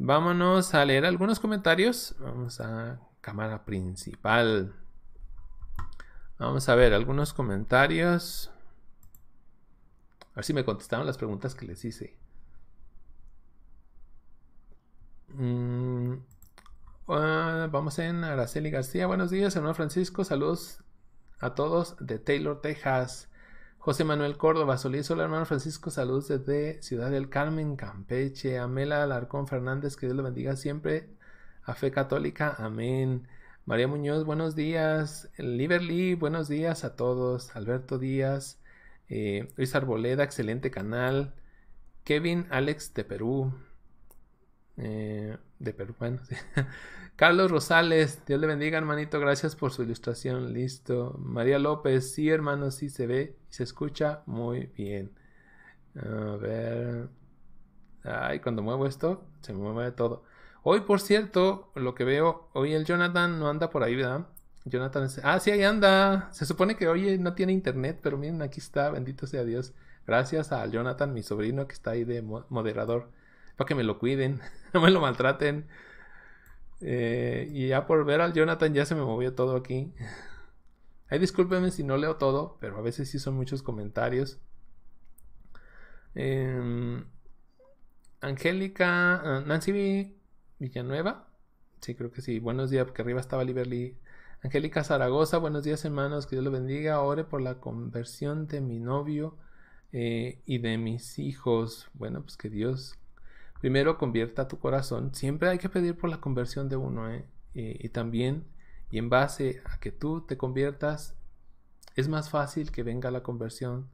Vámonos a leer algunos comentarios. Vamos a cámara principal. Vamos a ver algunos comentarios. A ver si me contestaron las preguntas que les hice. Mm, ah, vamos en Araceli García. Buenos días, hermano Francisco. Saludos a todos de Taylor, Texas. José Manuel Córdoba Solís, hola hermano Francisco, saludos desde Ciudad del Carmen, Campeche. Amela Alarcón Fernández, que Dios lo bendiga siempre a fe católica, amén. María Muñoz, buenos días. Liberly, buenos días a todos. Alberto Díaz, eh, Luis Arboleda, excelente canal. Kevin Alex de Perú, eh, de Perú, bueno, Carlos Rosales, Dios le bendiga, hermanito. Gracias por su ilustración. Listo. María López, sí, hermano, sí se ve y se escucha muy bien. A ver. Ay, cuando muevo esto, se me mueve todo. Hoy, por cierto, lo que veo, hoy el Jonathan no anda por ahí, ¿verdad? Jonathan, ah, sí, ahí anda. Se supone que hoy no tiene internet, pero miren, aquí está, bendito sea Dios. Gracias al Jonathan, mi sobrino, que está ahí de moderador para que me lo cuiden, no me lo maltraten. Eh, y ya por ver al Jonathan ya se me movió todo aquí. Ay, si no leo todo, pero a veces sí son muchos comentarios. Em, Angélica, ah, Nancy Villanueva. Sí, creo que sí. Buenos días, porque arriba estaba Liberly. Angélica Zaragoza, buenos días hermanos, que Dios lo bendiga. Ore por la conversión de mi novio eh, y de mis hijos. Bueno, pues que Dios Primero convierta tu corazón. Siempre hay que pedir por la conversión de uno. ¿eh? Y, también, y en base a que tú te conviertas, es más fácil que venga la conversión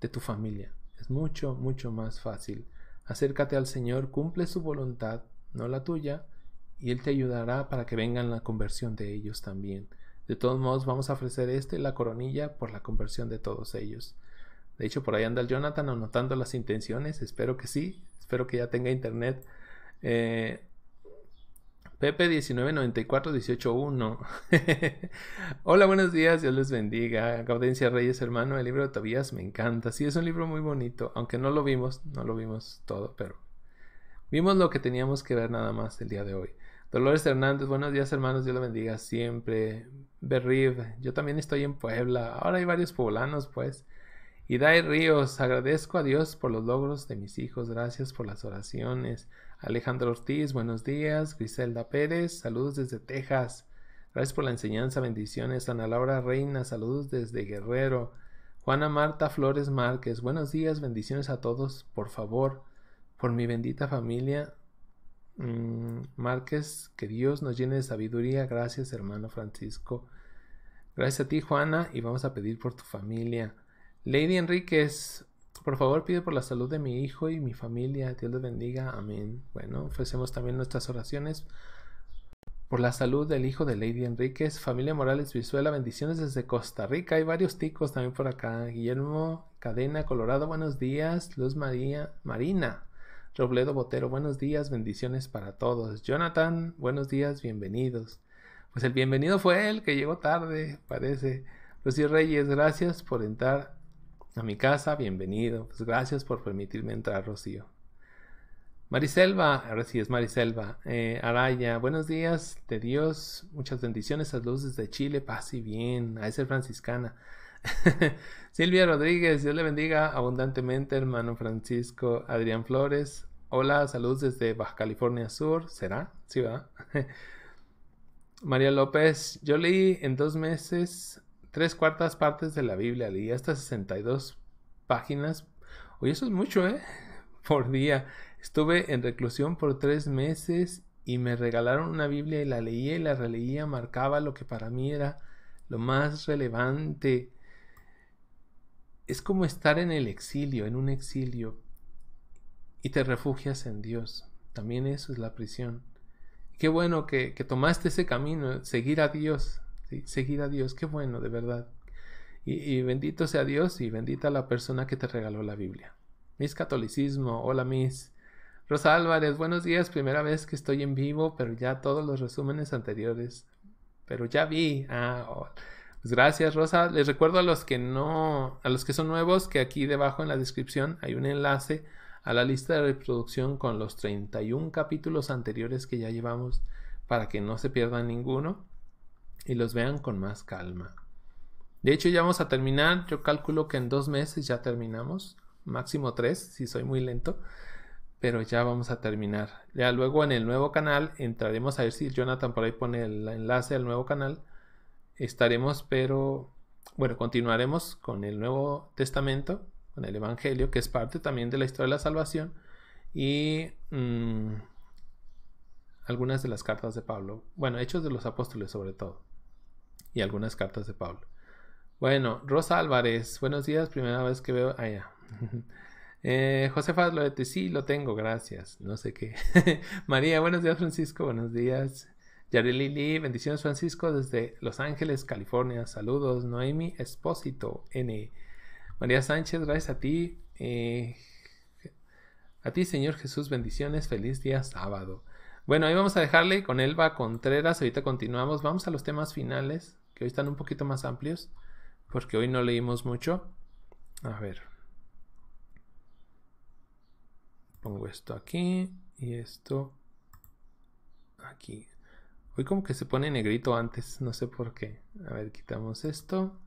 de tu familia. Es mucho, mucho más fácil. Acércate al Señor, cumple su voluntad, no la tuya, y Él te ayudará para que vengan la conversión de ellos también. De todos modos, vamos a ofrecer este la coronilla por la conversión de todos ellos. De hecho, por ahí anda el Jonathan anotando las intenciones, espero que sí espero que ya tenga internet. Eh, Pepe 1994181. Hola, buenos días, Dios les bendiga. Gaudencia Reyes, hermano, el libro de Tobías me encanta. Sí, es un libro muy bonito, aunque no lo vimos, no lo vimos todo, pero vimos lo que teníamos que ver nada más el día de hoy. Dolores Hernández, buenos días, hermanos, Dios les bendiga siempre. Berrib, yo también estoy en Puebla. Ahora hay varios poblanos, pues. Iday Ríos, agradezco a Dios por los logros de mis hijos, gracias por las oraciones. Alejandro Ortiz, buenos días. Griselda Pérez, saludos desde Texas. Gracias por la enseñanza, bendiciones. Ana Laura Reina, saludos desde Guerrero. Juana Marta Flores Márquez, buenos días, bendiciones a todos, por favor, por mi bendita familia. Mm, Márquez, que Dios nos llene de sabiduría. Gracias, hermano Francisco. Gracias a ti, Juana, y vamos a pedir por tu familia. Lady Enríquez, por favor pide por la salud de mi hijo y mi familia. Dios le bendiga. Amén. Bueno, ofrecemos también nuestras oraciones por la salud del hijo de Lady Enríquez, familia Morales Visuela bendiciones desde Costa Rica. Hay varios ticos también por acá. Guillermo Cadena, Colorado, buenos días. Luz María Marina, Robledo Botero, buenos días, bendiciones para todos. Jonathan, buenos días, bienvenidos. Pues el bienvenido fue el que llegó tarde, parece. Lucio Reyes, gracias por entrar a mi casa, bienvenido. Pues gracias por permitirme entrar, Rocío. Mariselva, ahora sí es Mariselva. Eh, Araya, buenos días de Dios. Muchas bendiciones a desde de Chile. Paz y bien. A ser franciscana. Silvia Rodríguez, Dios le bendiga abundantemente, hermano Francisco. Adrián Flores, hola, saludos desde Baja California Sur. ¿Será? Sí, va. María López, yo leí en dos meses tres cuartas partes de la Biblia, leía hasta 62 páginas. hoy eso es mucho, ¿eh? Por día. Estuve en reclusión por tres meses y me regalaron una Biblia y la leía y la releía, marcaba lo que para mí era lo más relevante. Es como estar en el exilio, en un exilio, y te refugias en Dios. También eso es la prisión. Qué bueno que, que tomaste ese camino, seguir a Dios, Seguir a Dios, qué bueno, de verdad. Y, bendito sea Dios y bendita la persona que te regaló la Biblia. Mis Catolicismo, hola Miss. Rosa Álvarez, buenos días, primera vez que estoy en vivo, pero ya todos los resúmenes anteriores. Pero ya vi. Ah, oh. pues gracias, Rosa. Les recuerdo a los que no, a los que son nuevos, que aquí debajo en la descripción hay un enlace a la lista de reproducción con los 31 capítulos anteriores que ya llevamos para que no se pierdan ninguno y los vean con más calma. De hecho, ya vamos a terminar. Yo calculo que en dos meses ya terminamos. Máximo tres, si soy muy lento. Pero ya vamos a terminar. Ya luego en el nuevo canal entraremos a ver si Jonathan por ahí pone el enlace al nuevo canal. Estaremos, pero bueno, continuaremos con el Nuevo Testamento, con el Evangelio, que es parte también de la historia de la salvación. Y mm, algunas de las cartas de Pablo. Bueno, hechos de los apóstoles sobre todo y algunas cartas de Pablo. Bueno, Rosa Álvarez, buenos días, primera vez que veo. allá ah, ya. eh, Josefa sí, lo tengo, gracias. No sé qué. María, buenos días, Francisco, buenos días. Yareli bendiciones, Francisco, desde Los Ángeles, California. Saludos, Noemi Espósito, N. María Sánchez, gracias a ti. Eh, a ti, Señor Jesús, bendiciones. Feliz día sábado. Bueno, ahí vamos a dejarle con Elba Contreras. Ahorita continuamos. Vamos a los temas finales, que hoy están un poquito más amplios, porque hoy no leímos mucho. A ver. Pongo esto aquí y esto aquí. Hoy como que se pone negrito antes, no sé por qué. A ver, quitamos esto.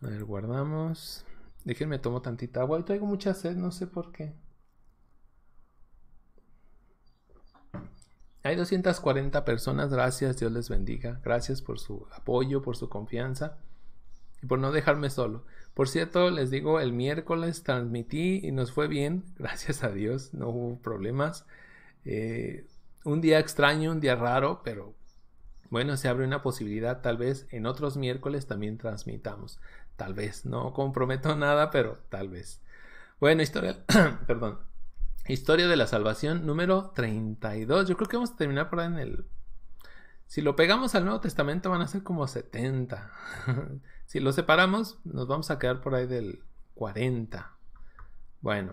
A ver, guardamos. Déjenme tomo tantita agua. y traigo mucha sed, no sé por qué. Hay 240 personas, gracias, Dios les bendiga. Gracias por su apoyo, por su confianza y por no dejarme solo. Por cierto, les digo, el miércoles transmití y nos fue bien, gracias a Dios, no hubo problemas. Eh, un día extraño, un día raro, pero bueno, se abre una posibilidad, tal vez en otros miércoles también transmitamos. Tal vez, no comprometo nada, pero tal vez. Bueno, historia, perdón, historia de la salvación número 32. Yo creo que vamos a terminar por ahí en el... Si lo pegamos al Nuevo Testamento van a ser como 70. si lo separamos, nos vamos a quedar por ahí del 40. Bueno,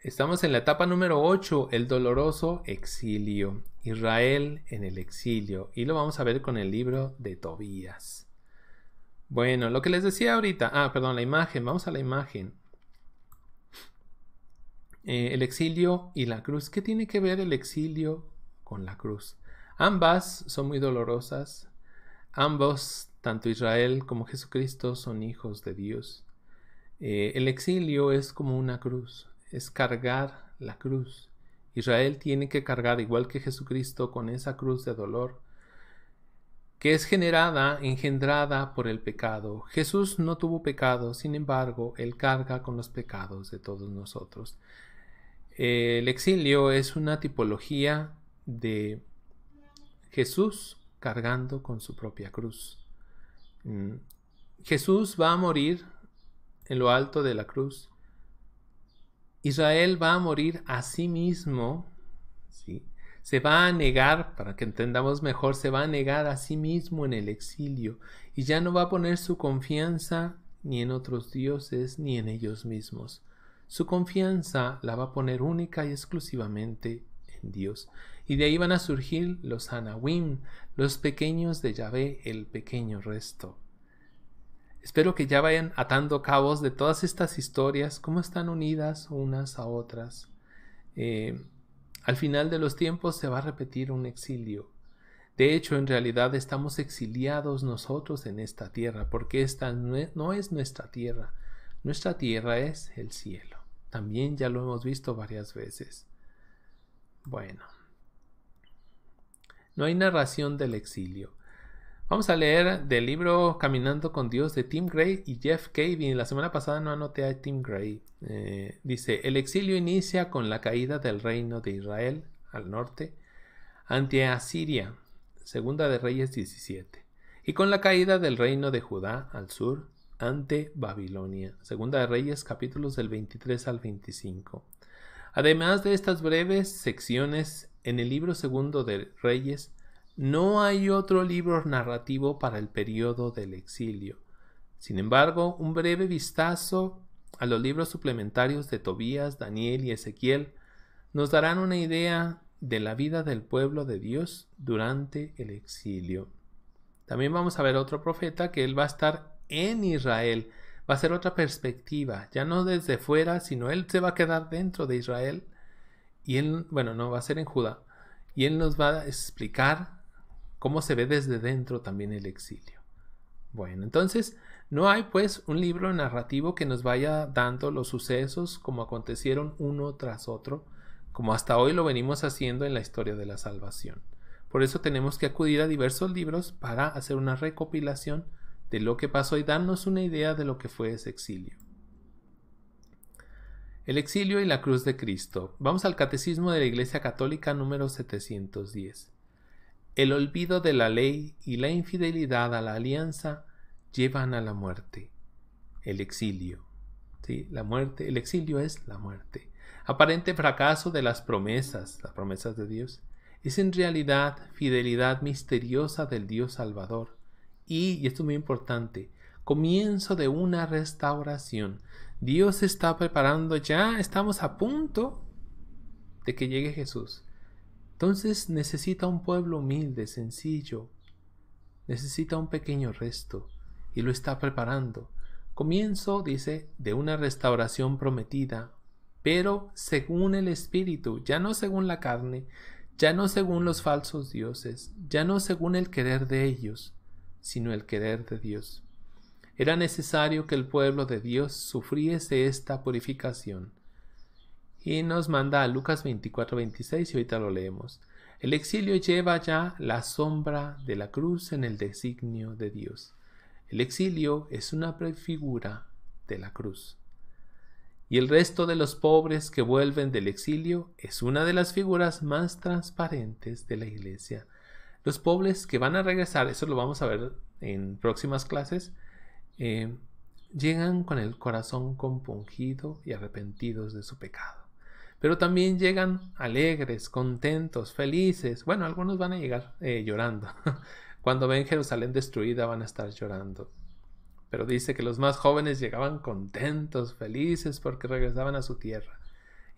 estamos en la etapa número 8, el doloroso exilio. Israel en el exilio. Y lo vamos a ver con el libro de Tobías. Bueno, lo que les decía ahorita. Ah, perdón, la imagen. Vamos a la imagen. Eh, el exilio y la cruz. ¿Qué tiene que ver el exilio con la cruz? Ambas son muy dolorosas. Ambos, tanto Israel como Jesucristo, son hijos de Dios. Eh, el exilio es como una cruz, es cargar la cruz. Israel tiene que cargar, igual que Jesucristo, con esa cruz de dolor que es generada, engendrada por el pecado. Jesús no tuvo pecado, sin embargo, Él carga con los pecados de todos nosotros. El exilio es una tipología de Jesús cargando con su propia cruz. Mm, Jesús va a morir en lo alto de la cruz. Israel va a morir a sí mismo se va a negar, para que entendamos mejor, se va a negar a sí mismo en el exilio y ya no va a poner su confianza ni en otros dioses ni en ellos mismos. Su confianza la va a poner única y exclusivamente en Dios. Y de ahí van a surgir los Anawim, los pequeños de Yahvé, el pequeño resto. Espero que ya vayan atando cabos de todas estas historias, cómo están unidas unas a otras. Eh, al final de los tiempos se va a repetir un exilio. De hecho, en realidad estamos exiliados nosotros en esta tierra, porque esta no es nuestra tierra. Nuestra tierra es el cielo. También ya lo hemos visto varias veces. Bueno. No hay narración del exilio. Vamos a leer del libro Caminando con Dios de Tim Gray y Jeff Cavin. La semana pasada no anoté a Tim Gray. Eh, dice, el exilio inicia con la caída del reino de Israel al norte ante Asiria, segunda de Reyes 17, y con la caída del reino de Judá al sur ante Babilonia, segunda de Reyes capítulos del 23 al 25. Además de estas breves secciones, en el libro segundo de Reyes, no hay otro libro narrativo para el periodo del exilio. Sin embargo, un breve vistazo a los libros suplementarios de Tobías, Daniel y Ezequiel nos darán una idea de la vida del pueblo de Dios durante el exilio. También vamos a ver otro profeta que él va a estar en Israel. Va a ser otra perspectiva, ya no desde fuera, sino él se va a quedar dentro de Israel. Y él, bueno, no, va a ser en Judá. Y él nos va a explicar cómo se ve desde dentro también el exilio. Bueno, entonces no hay pues un libro narrativo que nos vaya dando los sucesos como acontecieron uno tras otro, como hasta hoy lo venimos haciendo en la historia de la salvación. Por eso tenemos que acudir a diversos libros para hacer una recopilación de lo que pasó y darnos una idea de lo que fue ese exilio. El exilio y la cruz de Cristo. Vamos al Catecismo de la Iglesia Católica número 710. El olvido de la ley y la infidelidad a la alianza llevan a la muerte, el exilio. ¿sí? La muerte, el exilio es la muerte. Aparente fracaso de las promesas, las promesas de Dios, es en realidad fidelidad misteriosa del Dios Salvador. Y, y esto es muy importante, comienzo de una restauración. Dios está preparando ya, estamos a punto de que llegue Jesús. Entonces necesita un pueblo humilde, sencillo, necesita un pequeño resto y lo está preparando. Comienzo, dice, de una restauración prometida, pero según el Espíritu, ya no según la carne, ya no según los falsos dioses, ya no según el querer de ellos, sino el querer de Dios. Era necesario que el pueblo de Dios sufriese esta purificación y nos manda a Lucas 24, 26 y ahorita lo leemos. El exilio lleva ya la sombra de la cruz en el designio de Dios. El exilio es una prefigura de la cruz. Y el resto de los pobres que vuelven del exilio es una de las figuras más transparentes de la iglesia. Los pobres que van a regresar, eso lo vamos a ver en próximas clases, eh, llegan con el corazón compungido y arrepentidos de su pecado pero también llegan alegres, contentos, felices. Bueno, algunos van a llegar eh, llorando. Cuando ven Jerusalén destruida van a estar llorando. Pero dice que los más jóvenes llegaban contentos, felices, porque regresaban a su tierra.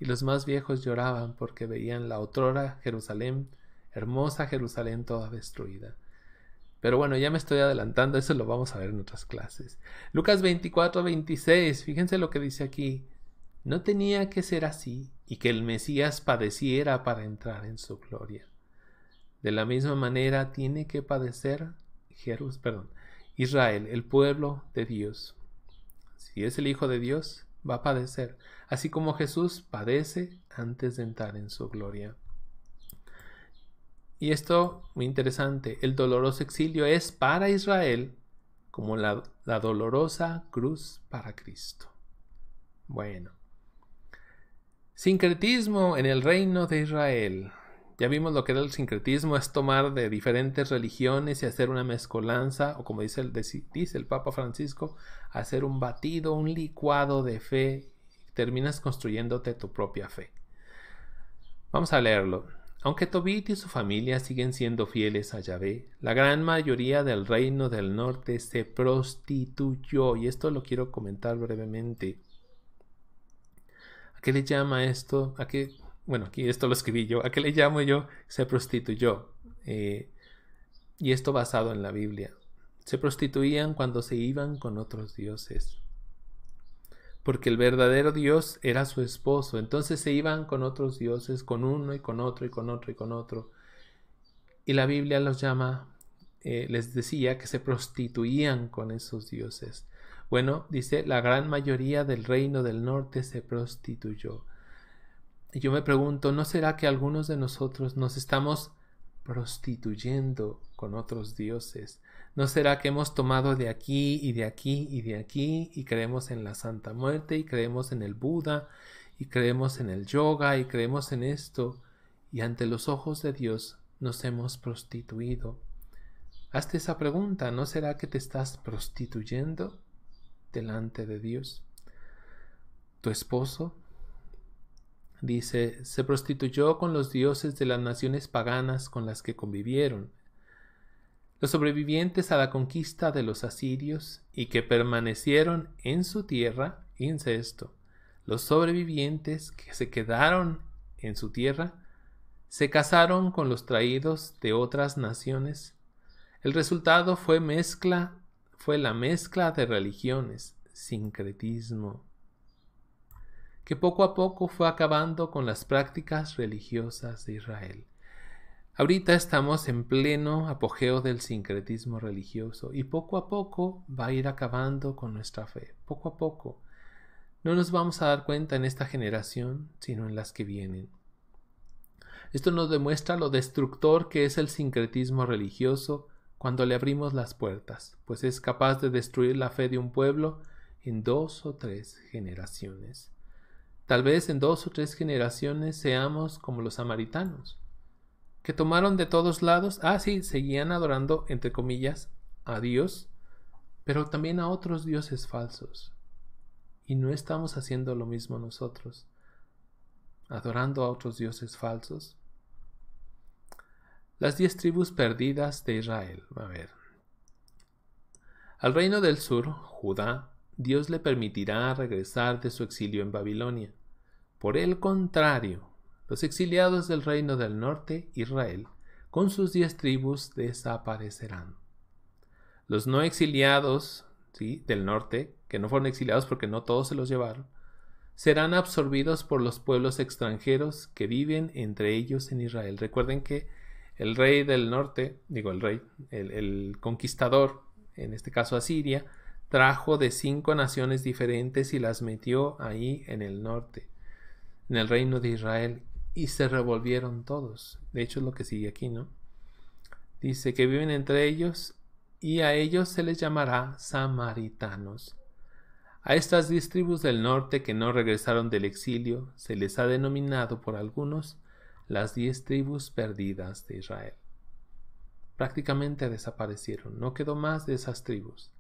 Y los más viejos lloraban porque veían la otrora Jerusalén, hermosa Jerusalén toda destruida. Pero bueno, ya me estoy adelantando, eso lo vamos a ver en otras clases. Lucas 24, 26, fíjense lo que dice aquí no tenía que ser así y que el Mesías padeciera para entrar en su gloria. De la misma manera tiene que padecer Jerus, perdón, Israel, el pueblo de Dios. Si es el Hijo de Dios, va a padecer, así como Jesús padece antes de entrar en su gloria. Y esto, muy interesante, el doloroso exilio es para Israel como la dolorosa cruz para Cristo. Bueno, Sincretismo en el reino de Israel. Ya vimos lo que era el sincretismo, es tomar de diferentes religiones y hacer una mezcolanza, o como dice el, dice el Papa Francisco, hacer un batido, un licuado de fe, terminas construyéndote tu propia fe. Vamos a leerlo. Aunque Tobit y su familia siguen siendo fieles a Yahvé, la gran mayoría del reino del norte se prostituyó, y esto lo quiero comentar brevemente qué le llama esto? ¿A Bueno, aquí esto lo escribí yo. ¿A qué le llamo yo? Se prostituyó. Eh, y esto basado en la Biblia. Se prostituían cuando se iban con otros dioses. Porque el verdadero Dios era su esposo. Entonces se iban con otros dioses, con uno y con otro y con otro y con otro. Y la Biblia los llama, eh, les decía que se prostituían con esos dioses. Bueno, dice, la gran mayoría del reino del norte se prostituyó. Y yo me pregunto, ¿no será que algunos de nosotros nos estamos prostituyendo con otros dioses? ¿No será que hemos tomado de aquí y de aquí y de aquí y creemos en la Santa Muerte y creemos en el Buda y creemos en el yoga y creemos en esto y ante los ojos de Dios nos hemos prostituido? Hazte esa pregunta, ¿no será que te estás prostituyendo? delante de Dios. Tu esposo, dice, se prostituyó con los dioses de las naciones paganas con las que convivieron. Los sobrevivientes a la conquista de los asirios y que permanecieron en su tierra, incesto, los sobrevivientes que se quedaron en su tierra, se casaron con los traídos de otras naciones. El resultado fue mezcla fue la mezcla de religiones, sincretismo, que poco a poco fue acabando con las prácticas religiosas de Israel. Ahorita estamos en pleno apogeo del sincretismo religioso y poco a poco va a ir acabando con nuestra fe, poco a poco. No nos vamos a dar cuenta en esta generación, sino en las que vienen. Esto nos demuestra lo destructor que es el sincretismo religioso cuando le abrimos las puertas, pues es capaz de destruir la fe de un pueblo en dos o tres generaciones. Tal vez en dos o tres generaciones seamos como los samaritanos, que tomaron de todos lados, ah sí, seguían adorando, entre comillas, a Dios, pero también a otros dioses falsos. Y no estamos haciendo lo mismo nosotros, adorando a otros dioses falsos, las diez tribus perdidas de Israel. A ver. Al reino del sur, Judá, Dios le permitirá regresar de su exilio en Babilonia. Por el contrario, los exiliados del reino del norte, Israel, con sus diez tribus desaparecerán. Los no exiliados ¿sí? del norte, que no fueron exiliados porque no todos se los llevaron, serán absorbidos por los pueblos extranjeros que viven entre ellos en Israel. Recuerden que el rey del norte, digo el rey, el, conquistador, en este caso Asiria, trajo de cinco naciones diferentes y las metió ahí en el norte, en el reino de Israel, y se revolvieron todos. De hecho es lo que sigue aquí, ¿no? Dice que viven entre ellos y a ellos se les llamará samaritanos. A estas diez tribus del norte que no regresaron del exilio se les ha denominado por algunos las diez tribus perdidas de Israel. Prácticamente desaparecieron, no quedó más de esas tribus.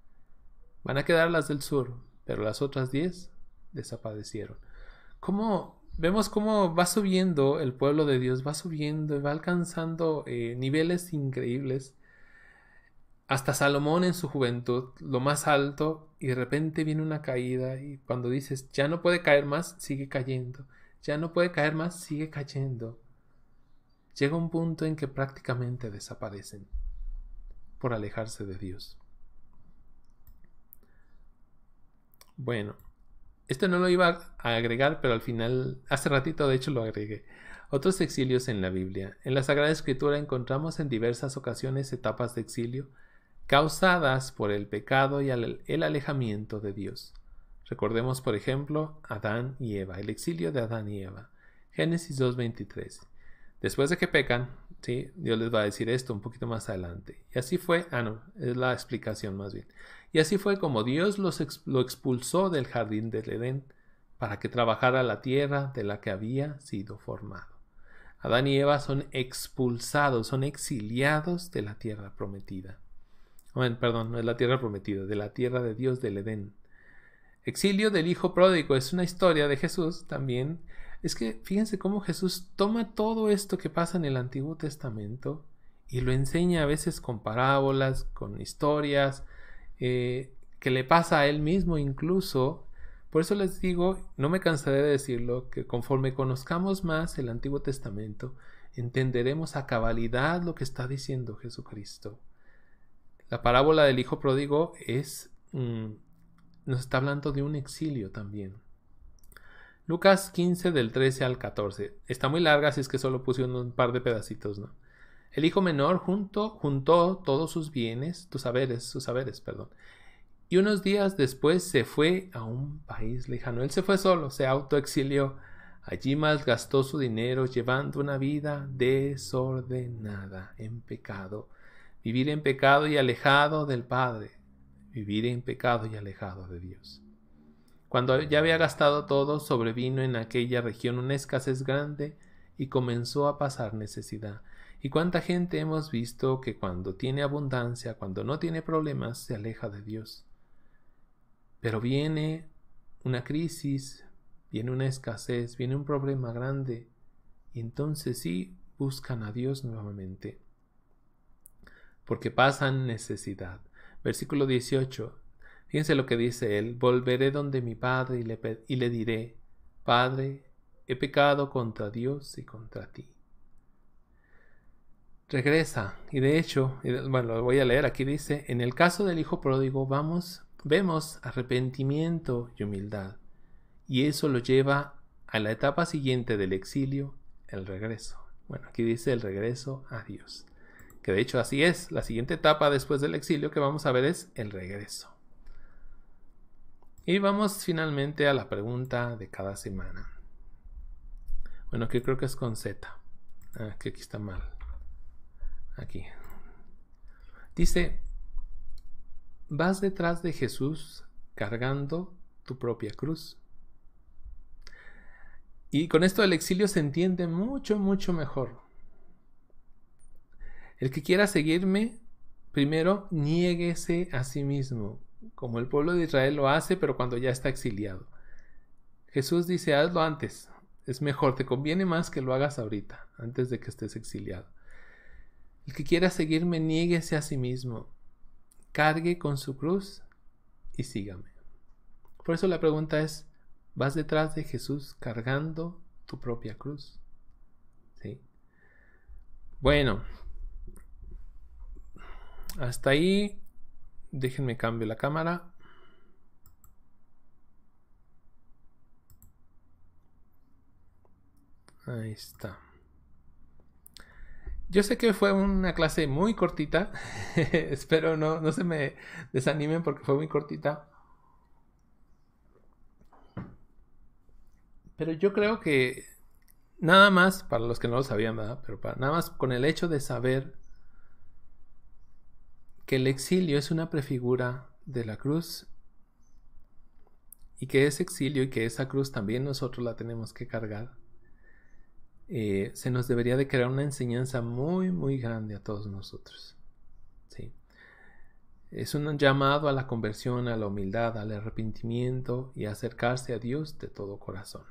Van a quedar las del sur, pero las otras diez desaparecieron. ¿Cómo vemos cómo va subiendo el pueblo de Dios, va subiendo y va alcanzando eh, niveles increíbles. Hasta Salomón en su juventud, lo más alto, y de repente viene una caída y cuando dices, ya no puede caer más, sigue cayendo, ya no puede caer más, sigue cayendo llega un punto en que prácticamente desaparecen por alejarse de Dios. Bueno, esto no lo iba a agregar, pero al final, hace ratito de hecho lo agregué. Otros exilios en la Biblia. En la Sagrada Escritura encontramos en diversas ocasiones etapas de exilio causadas por el pecado y el alejamiento de Dios. Recordemos, por ejemplo, Adán y Eva, el exilio de Adán y Eva. Génesis 2.23. Después de que pecan, ¿sí? Dios les va a decir esto un poquito más adelante. Y así fue, ah, no, es la explicación más bien. Y así fue como Dios los lo expulsó del jardín del Edén para que trabajara la tierra de la que había sido formado. Adán y Eva son expulsados, son exiliados de la tierra prometida. Oh, perdón, no es la tierra prometida, de la tierra de Dios del Edén. Exilio del Hijo Pródigo es una historia de Jesús también es que fíjense cómo Jesús toma todo esto que pasa en el Antiguo Testamento y lo enseña a veces con parábolas, con historias, eh, que le pasa a él mismo incluso. Por eso les digo, no me cansaré de decirlo, que conforme conozcamos más el Antiguo Testamento, entenderemos a cabalidad lo que está diciendo Jesucristo. La parábola del Hijo Pródigo es... Mm, nos está hablando de un exilio también. Lucas 15 del 13 al 14. Está muy larga, así es que solo puse un par de pedacitos, ¿no? El hijo menor junto, juntó todos sus bienes, tus saberes, sus saberes, perdón. Y unos días después se fue a un país lejano. Él se fue solo, se autoexilió. Allí malgastó su dinero llevando una vida desordenada, en pecado. Vivir en pecado y alejado del Padre. Vivir en pecado y alejado de Dios. Cuando ya había gastado todo, sobrevino en aquella región una escasez grande y comenzó a pasar necesidad. ¿Y cuánta gente hemos visto que cuando tiene abundancia, cuando no tiene problemas, se aleja de Dios? Pero viene una crisis, viene una escasez, viene un problema grande, y entonces sí buscan a Dios nuevamente, porque pasan necesidad. Versículo 18. Fíjense lo que dice él, volveré donde mi padre y le, y le diré, Padre, he pecado contra Dios y contra ti. Regresa, y de hecho, bueno, lo voy a leer, aquí dice, en el caso del hijo pródigo vamos, vemos arrepentimiento y humildad, y eso lo lleva a la etapa siguiente del exilio, el regreso. Bueno, aquí dice el regreso a Dios. Que de hecho así es. La siguiente etapa después del exilio que vamos a ver es el regreso. Y vamos finalmente a la pregunta de cada semana. Bueno, que creo que es con Z. Ah, que aquí está mal. Aquí. Dice, vas detrás de Jesús cargando tu propia cruz. Y con esto el exilio se entiende mucho, mucho mejor. El que quiera seguirme, primero niéguese a sí mismo, como el pueblo de Israel lo hace, pero cuando ya está exiliado. Jesús dice, hazlo antes, es mejor, te conviene más que lo hagas ahorita, antes de que estés exiliado. El que quiera seguirme, niéguese a sí mismo, cargue con su cruz y sígame. Por eso la pregunta es, ¿vas detrás de Jesús cargando tu propia cruz? ¿Sí? Bueno, hasta ahí Déjenme cambio la cámara. Ahí está. Yo sé que fue una clase muy cortita. Espero no, no se me desanimen porque fue muy cortita. Pero yo creo que nada más, para los que no lo sabían, ¿verdad? Pero nada más con el hecho de saber que el exilio es una prefigura de la cruz y que ese exilio y que esa cruz también nosotros la tenemos que cargar. Eh, se nos debería de crear una enseñanza muy, muy grande a todos nosotros. ¿sí? Es un llamado a la conversión, a la humildad, al arrepentimiento y acercarse a Dios de todo corazón.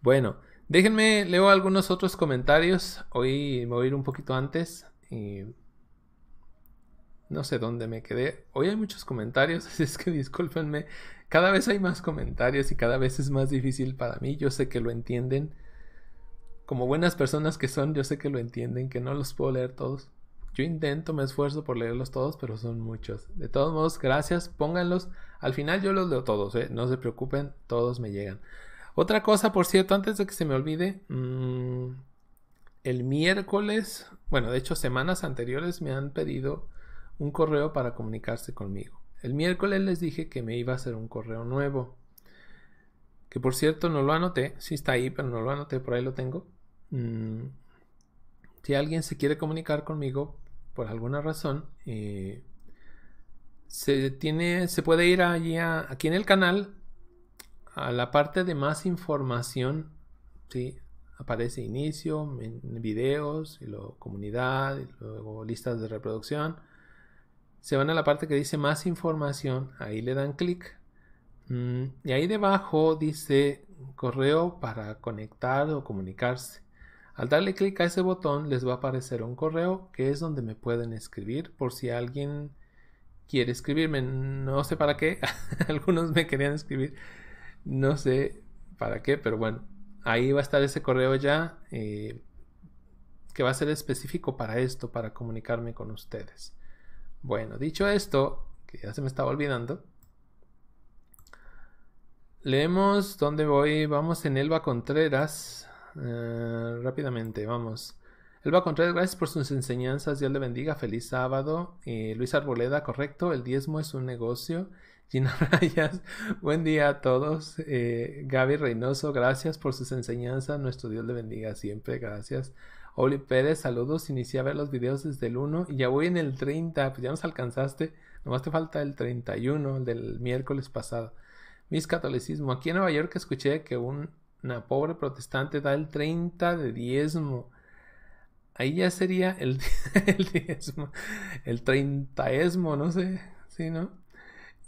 Bueno, déjenme, leo algunos otros comentarios. Hoy me voy a ir un poquito antes. Eh, no sé dónde me quedé. Hoy hay muchos comentarios, es que discúlpenme. Cada vez hay más comentarios y cada vez es más difícil para mí. Yo sé que lo entienden. Como buenas personas que son, yo sé que lo entienden, que no los puedo leer todos. Yo intento, me esfuerzo por leerlos todos, pero son muchos. De todos modos, gracias, pónganlos. Al final yo los leo todos, ¿eh? no se preocupen, todos me llegan. Otra cosa, por cierto, antes de que se me olvide, mm, el miércoles, bueno, de hecho semanas anteriores me han pedido un correo para comunicarse conmigo. El miércoles les dije que me iba a hacer un correo nuevo, que por cierto no lo anoté, si está ahí, pero no lo anoté, por ahí lo tengo. Mm, si alguien se quiere comunicar conmigo por alguna razón, eh, se, tiene, se puede ir allí aquí en el canal a la parte de más información, ¿sí? aparece inicio, videos, y comunidad, y luego listas de reproducción se van a la parte que dice más información, ahí le dan clic mm, y ahí debajo dice correo para conectar o comunicarse. Al darle clic a ese botón les va a aparecer un correo que es donde me pueden escribir por si alguien quiere escribirme. No sé para qué, algunos me querían escribir, no sé para qué, pero bueno, ahí va a estar ese correo ya eh, que va a ser específico para esto, para comunicarme con ustedes. Bueno, dicho esto, que ya se me estaba olvidando, leemos dónde voy. Vamos en Elba Contreras. Eh, rápidamente, vamos. Elba Contreras, gracias por sus enseñanzas. Dios le bendiga. Feliz sábado. Eh, Luis Arboleda, correcto. El diezmo es un negocio. Gina Rayas, buen día a todos. Eh, Gaby Reynoso, gracias por sus enseñanzas. Nuestro Dios le bendiga siempre. Gracias. Oli Pérez, saludos. Inicié a ver los videos desde el 1 y ya voy en el 30. Pues ya nos alcanzaste. Nomás te falta el 31, el del miércoles pasado. Mis catolicismo. Aquí en Nueva York escuché que una pobre protestante da el 30 de diezmo. Ahí ya sería el, el diezmo. El treintaesmo, no sé. Sí, ¿no?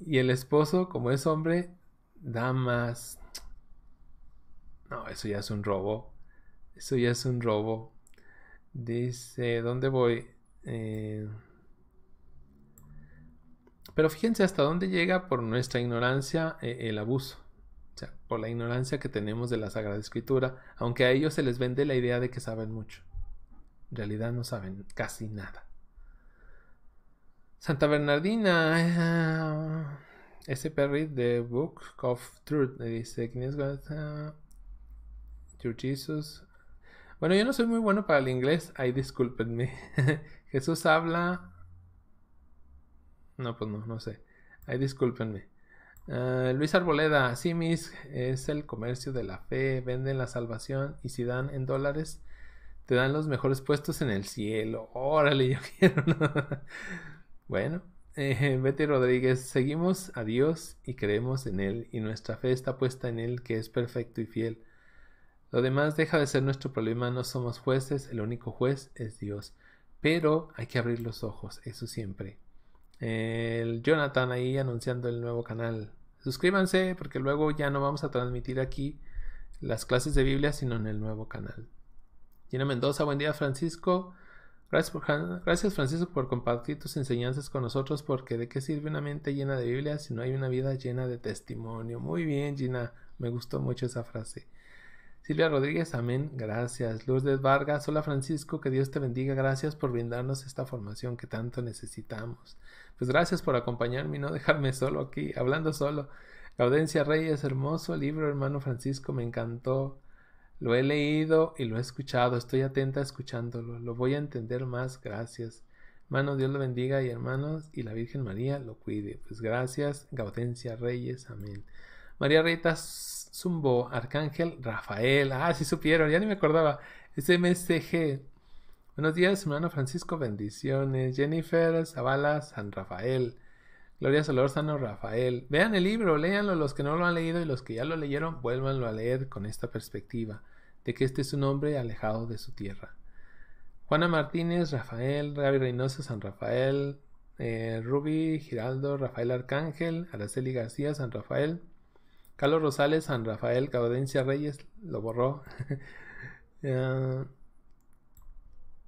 Y el esposo, como es hombre, da más. No, eso ya es un robo. Eso ya es un robo. Dice, ¿dónde voy? Eh, pero fíjense hasta dónde llega por nuestra ignorancia eh, el abuso. O sea, por la ignorancia que tenemos de la Sagrada Escritura, aunque a ellos se les vende la idea de que saben mucho. En realidad no saben casi nada. Santa Bernardina, eh, ese Perry de Book of Truth, dice, ¿quién es God? Ah, Jesus, bueno, yo no soy muy bueno para el inglés. Ay, discúlpenme. Jesús habla. No, pues no, no sé. Ay, discúlpenme. Ah, Luis Arboleda, sí, mis, es el comercio de la fe, venden la salvación y si dan en dólares, te dan los mejores puestos en el cielo. Órale, yo quiero. bueno, eh, Betty Rodríguez, seguimos a Dios y creemos en Él y nuestra fe está puesta en Él que es perfecto y fiel. Lo demás deja de ser nuestro problema, no somos jueces, el único juez es Dios. Pero hay que abrir los ojos, eso siempre. El Jonathan ahí anunciando el nuevo canal. Suscríbanse porque luego ya no vamos a transmitir aquí las clases de Biblia, sino en el nuevo canal. Gina Mendoza, buen día Francisco. Gracias, gracias, Francisco por compartir tus enseñanzas con nosotros porque de qué sirve una mente llena de Biblia si no hay una vida llena de testimonio. Muy bien Gina, me gustó mucho esa frase. Silvia Rodríguez, amén. Gracias. de Vargas, hola Francisco, que Dios te bendiga. Gracias por brindarnos esta formación que tanto necesitamos. Pues gracias por acompañarme y no dejarme solo aquí, hablando solo. Gaudencia Reyes, hermoso libro, hermano Francisco, me encantó. Lo he leído y lo he escuchado, estoy atenta escuchándolo. Lo voy a entender más, gracias. Hermano, Dios lo bendiga y hermanos, y la Virgen María lo cuide. Pues gracias, Gaudencia Reyes, amén. María Rita Zumbo, Arcángel, Rafael. Ah, sí supieron, ya ni me acordaba. Es este MSG. Buenos días, hermano Francisco, bendiciones. Jennifer, Zavala, San Rafael. Gloria Solórzano, Rafael. Vean el libro, léanlo los que no lo han leído y los que ya lo leyeron, vuélvanlo a leer con esta perspectiva de que este es un hombre alejado de su tierra. Juana Martínez, Rafael, Gaby Reynoso, San Rafael, eh, Ruby, Giraldo, Rafael Arcángel, Araceli García, San Rafael, Carlos Rosales, San Rafael, Caudencia Reyes, lo borró.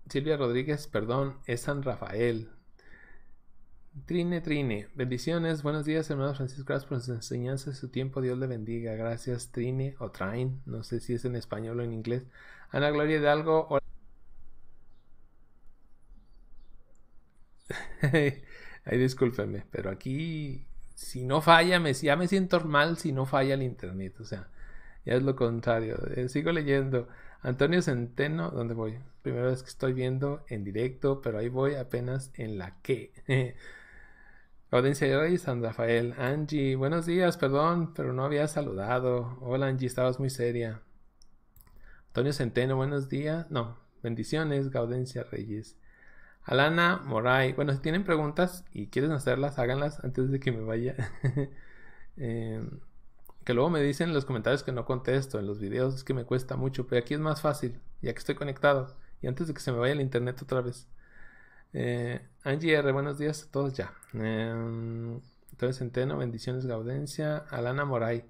Silvia Rodríguez, perdón, es San Rafael. Trine, Trine, bendiciones, buenos días hermano Francisco, gracias por sus enseñanzas, su tiempo, Dios le bendiga, gracias Trine o Train, no sé si es en español o en inglés. Ana Gloria Hidalgo, hola. Ay, discúlpenme, pero aquí si no falla, me, ya me siento mal si no falla el internet. O sea, ya es lo contrario. Eh, sigo leyendo. Antonio Centeno, ¿dónde voy? Primera vez que estoy viendo en directo, pero ahí voy apenas en la que. Gaudencia Reyes, San Rafael. Angie, buenos días, perdón, pero no había saludado. Hola Angie, estabas muy seria. Antonio Centeno, buenos días. No, bendiciones, Gaudencia Reyes. Alana Moray. Bueno, si tienen preguntas y quieren hacerlas, háganlas antes de que me vaya. Em, que luego me dicen en los comentarios que no contesto en los videos, es que me cuesta mucho, pero aquí es más fácil, ya que estoy conectado. Y antes de que se me vaya el internet otra vez. Eh, Angie R, buenos días a todos ya. Eh, em, entonces Centeno, bendiciones Gaudencia. Alana Moray.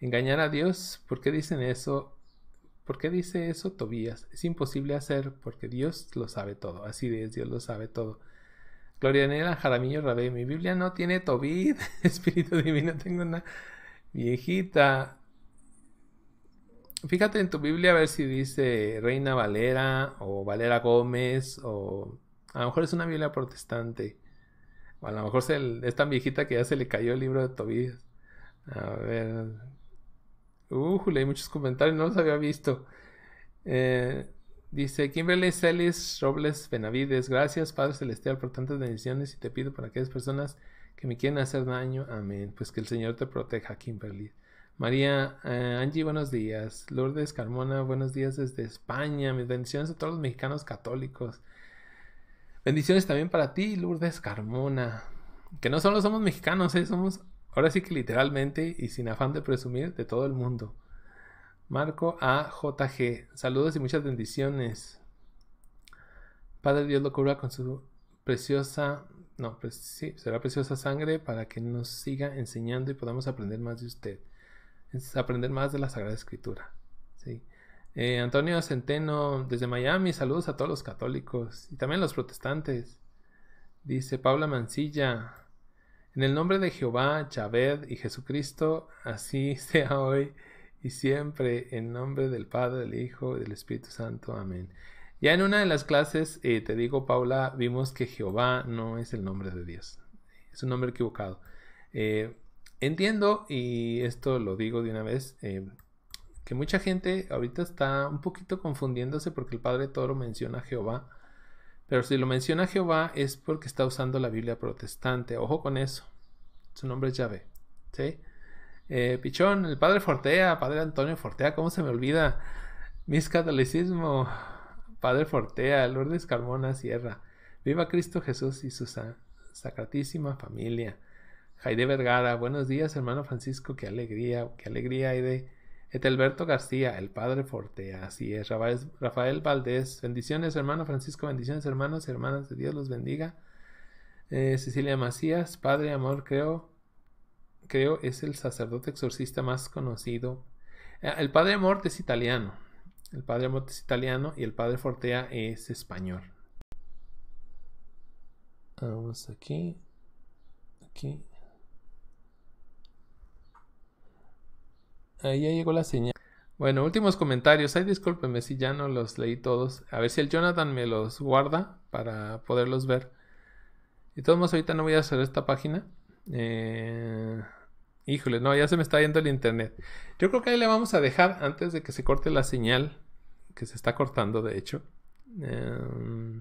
Engañar a Dios, ¿por qué dicen eso? ¿Por qué dice eso Tobías? Es imposible hacer porque Dios lo sabe todo. Así es, Dios lo sabe todo. Gloria Nera, Jaramillo Rabé, mi Biblia no tiene Tobit, Espíritu Divino, tengo una viejita. Fíjate en tu Biblia a ver si dice Reina Valera o Valera Gómez o a lo mejor es una Biblia protestante. O a lo mejor es tan viejita que ya se le cayó el libro de Tobías. A ver, Uh, leí muchos comentarios, no los había visto. Eh, dice Kimberly Celis Robles Benavides, gracias Padre Celestial por tantas bendiciones y te pido para aquellas personas que me quieren hacer daño, amén. Pues que el Señor te proteja, Kimberly. María eh, Angie, buenos días. Lourdes Carmona, buenos días desde España. Mis bendiciones a todos los mexicanos católicos. Bendiciones también para ti, Lourdes Carmona. Que no solo somos mexicanos, ¿eh? somos Ahora sí que literalmente y sin afán de presumir de todo el mundo. Marco AJG, saludos y muchas bendiciones. Padre Dios lo cubra con su preciosa, no, pues sí, será preciosa sangre para que nos siga enseñando y podamos aprender más de usted. aprender más de la Sagrada Escritura. ¿sí? Eh, Antonio Centeno, desde Miami, saludos a todos los católicos y también los protestantes. Dice Paula Mancilla, en el nombre de Jehová, Chabed y Jesucristo, así sea hoy y siempre, en nombre del Padre, del Hijo y del Espíritu Santo. Amén. Ya en una de las clases, eh, te digo, Paula, vimos que Jehová no es el nombre de Dios. Es un nombre equivocado. Eh, entiendo, y esto lo digo de una vez, eh, que mucha gente ahorita está un poquito confundiéndose porque el Padre Toro menciona a Jehová. Pero si lo menciona Jehová es porque está usando la Biblia protestante. Ojo con eso. Su nombre es Yahvé. ¿Sí? Eh, Pichón, el padre Fortea, padre Antonio Fortea, ¿cómo se me olvida? Mis catolicismo, padre Fortea, Lourdes Carmona Sierra. Viva Cristo Jesús y su sacratísima familia. Jaide Vergara, buenos días, hermano Francisco, qué alegría, qué alegría hay de Etelberto García, el padre Fortea, así es, Rafael, Rafael Valdés, bendiciones, hermano Francisco, bendiciones, hermanos y hermanas, de Dios los bendiga. Eh, Cecilia Macías, Padre Amor, creo, creo es el sacerdote exorcista más conocido. Eh, el Padre Amor es italiano. El Padre Amor es italiano y el Padre Fortea es español. Ah, vamos aquí. Aquí. Ahí ya llegó la señal. Bueno, últimos comentarios. Ay, discúlpenme si ya no los leí todos. A ver si el Jonathan me los guarda para poderlos ver. Y todos modos, ahorita no voy a hacer esta página. Eh, híjole, no, ya se me está yendo el internet. Yo creo que ahí le vamos a dejar antes de que se corte la señal, que se está cortando de hecho. Eh,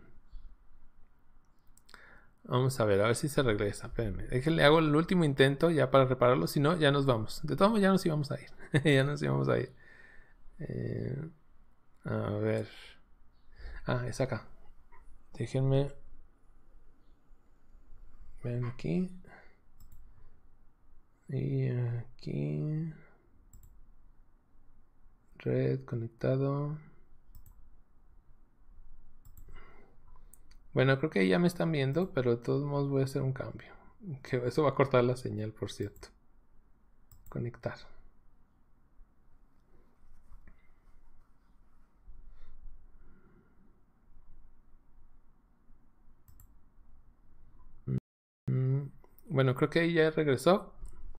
vamos a ver, a ver si se regresa. Espérenme. Déjenle, hago el último intento ya para repararlo. Si no, ya nos vamos. De todos modos, ya nos íbamos a ir. ya nos íbamos a ir. Eh, a ver. Ah, es acá. Déjenme aquí. Y aquí. Red conectado. Bueno, creo que ya me están viendo, pero de todos modos voy a hacer un cambio. Que eso va a cortar la señal, por cierto. Conectar. Bueno, creo que ahí ya regresó.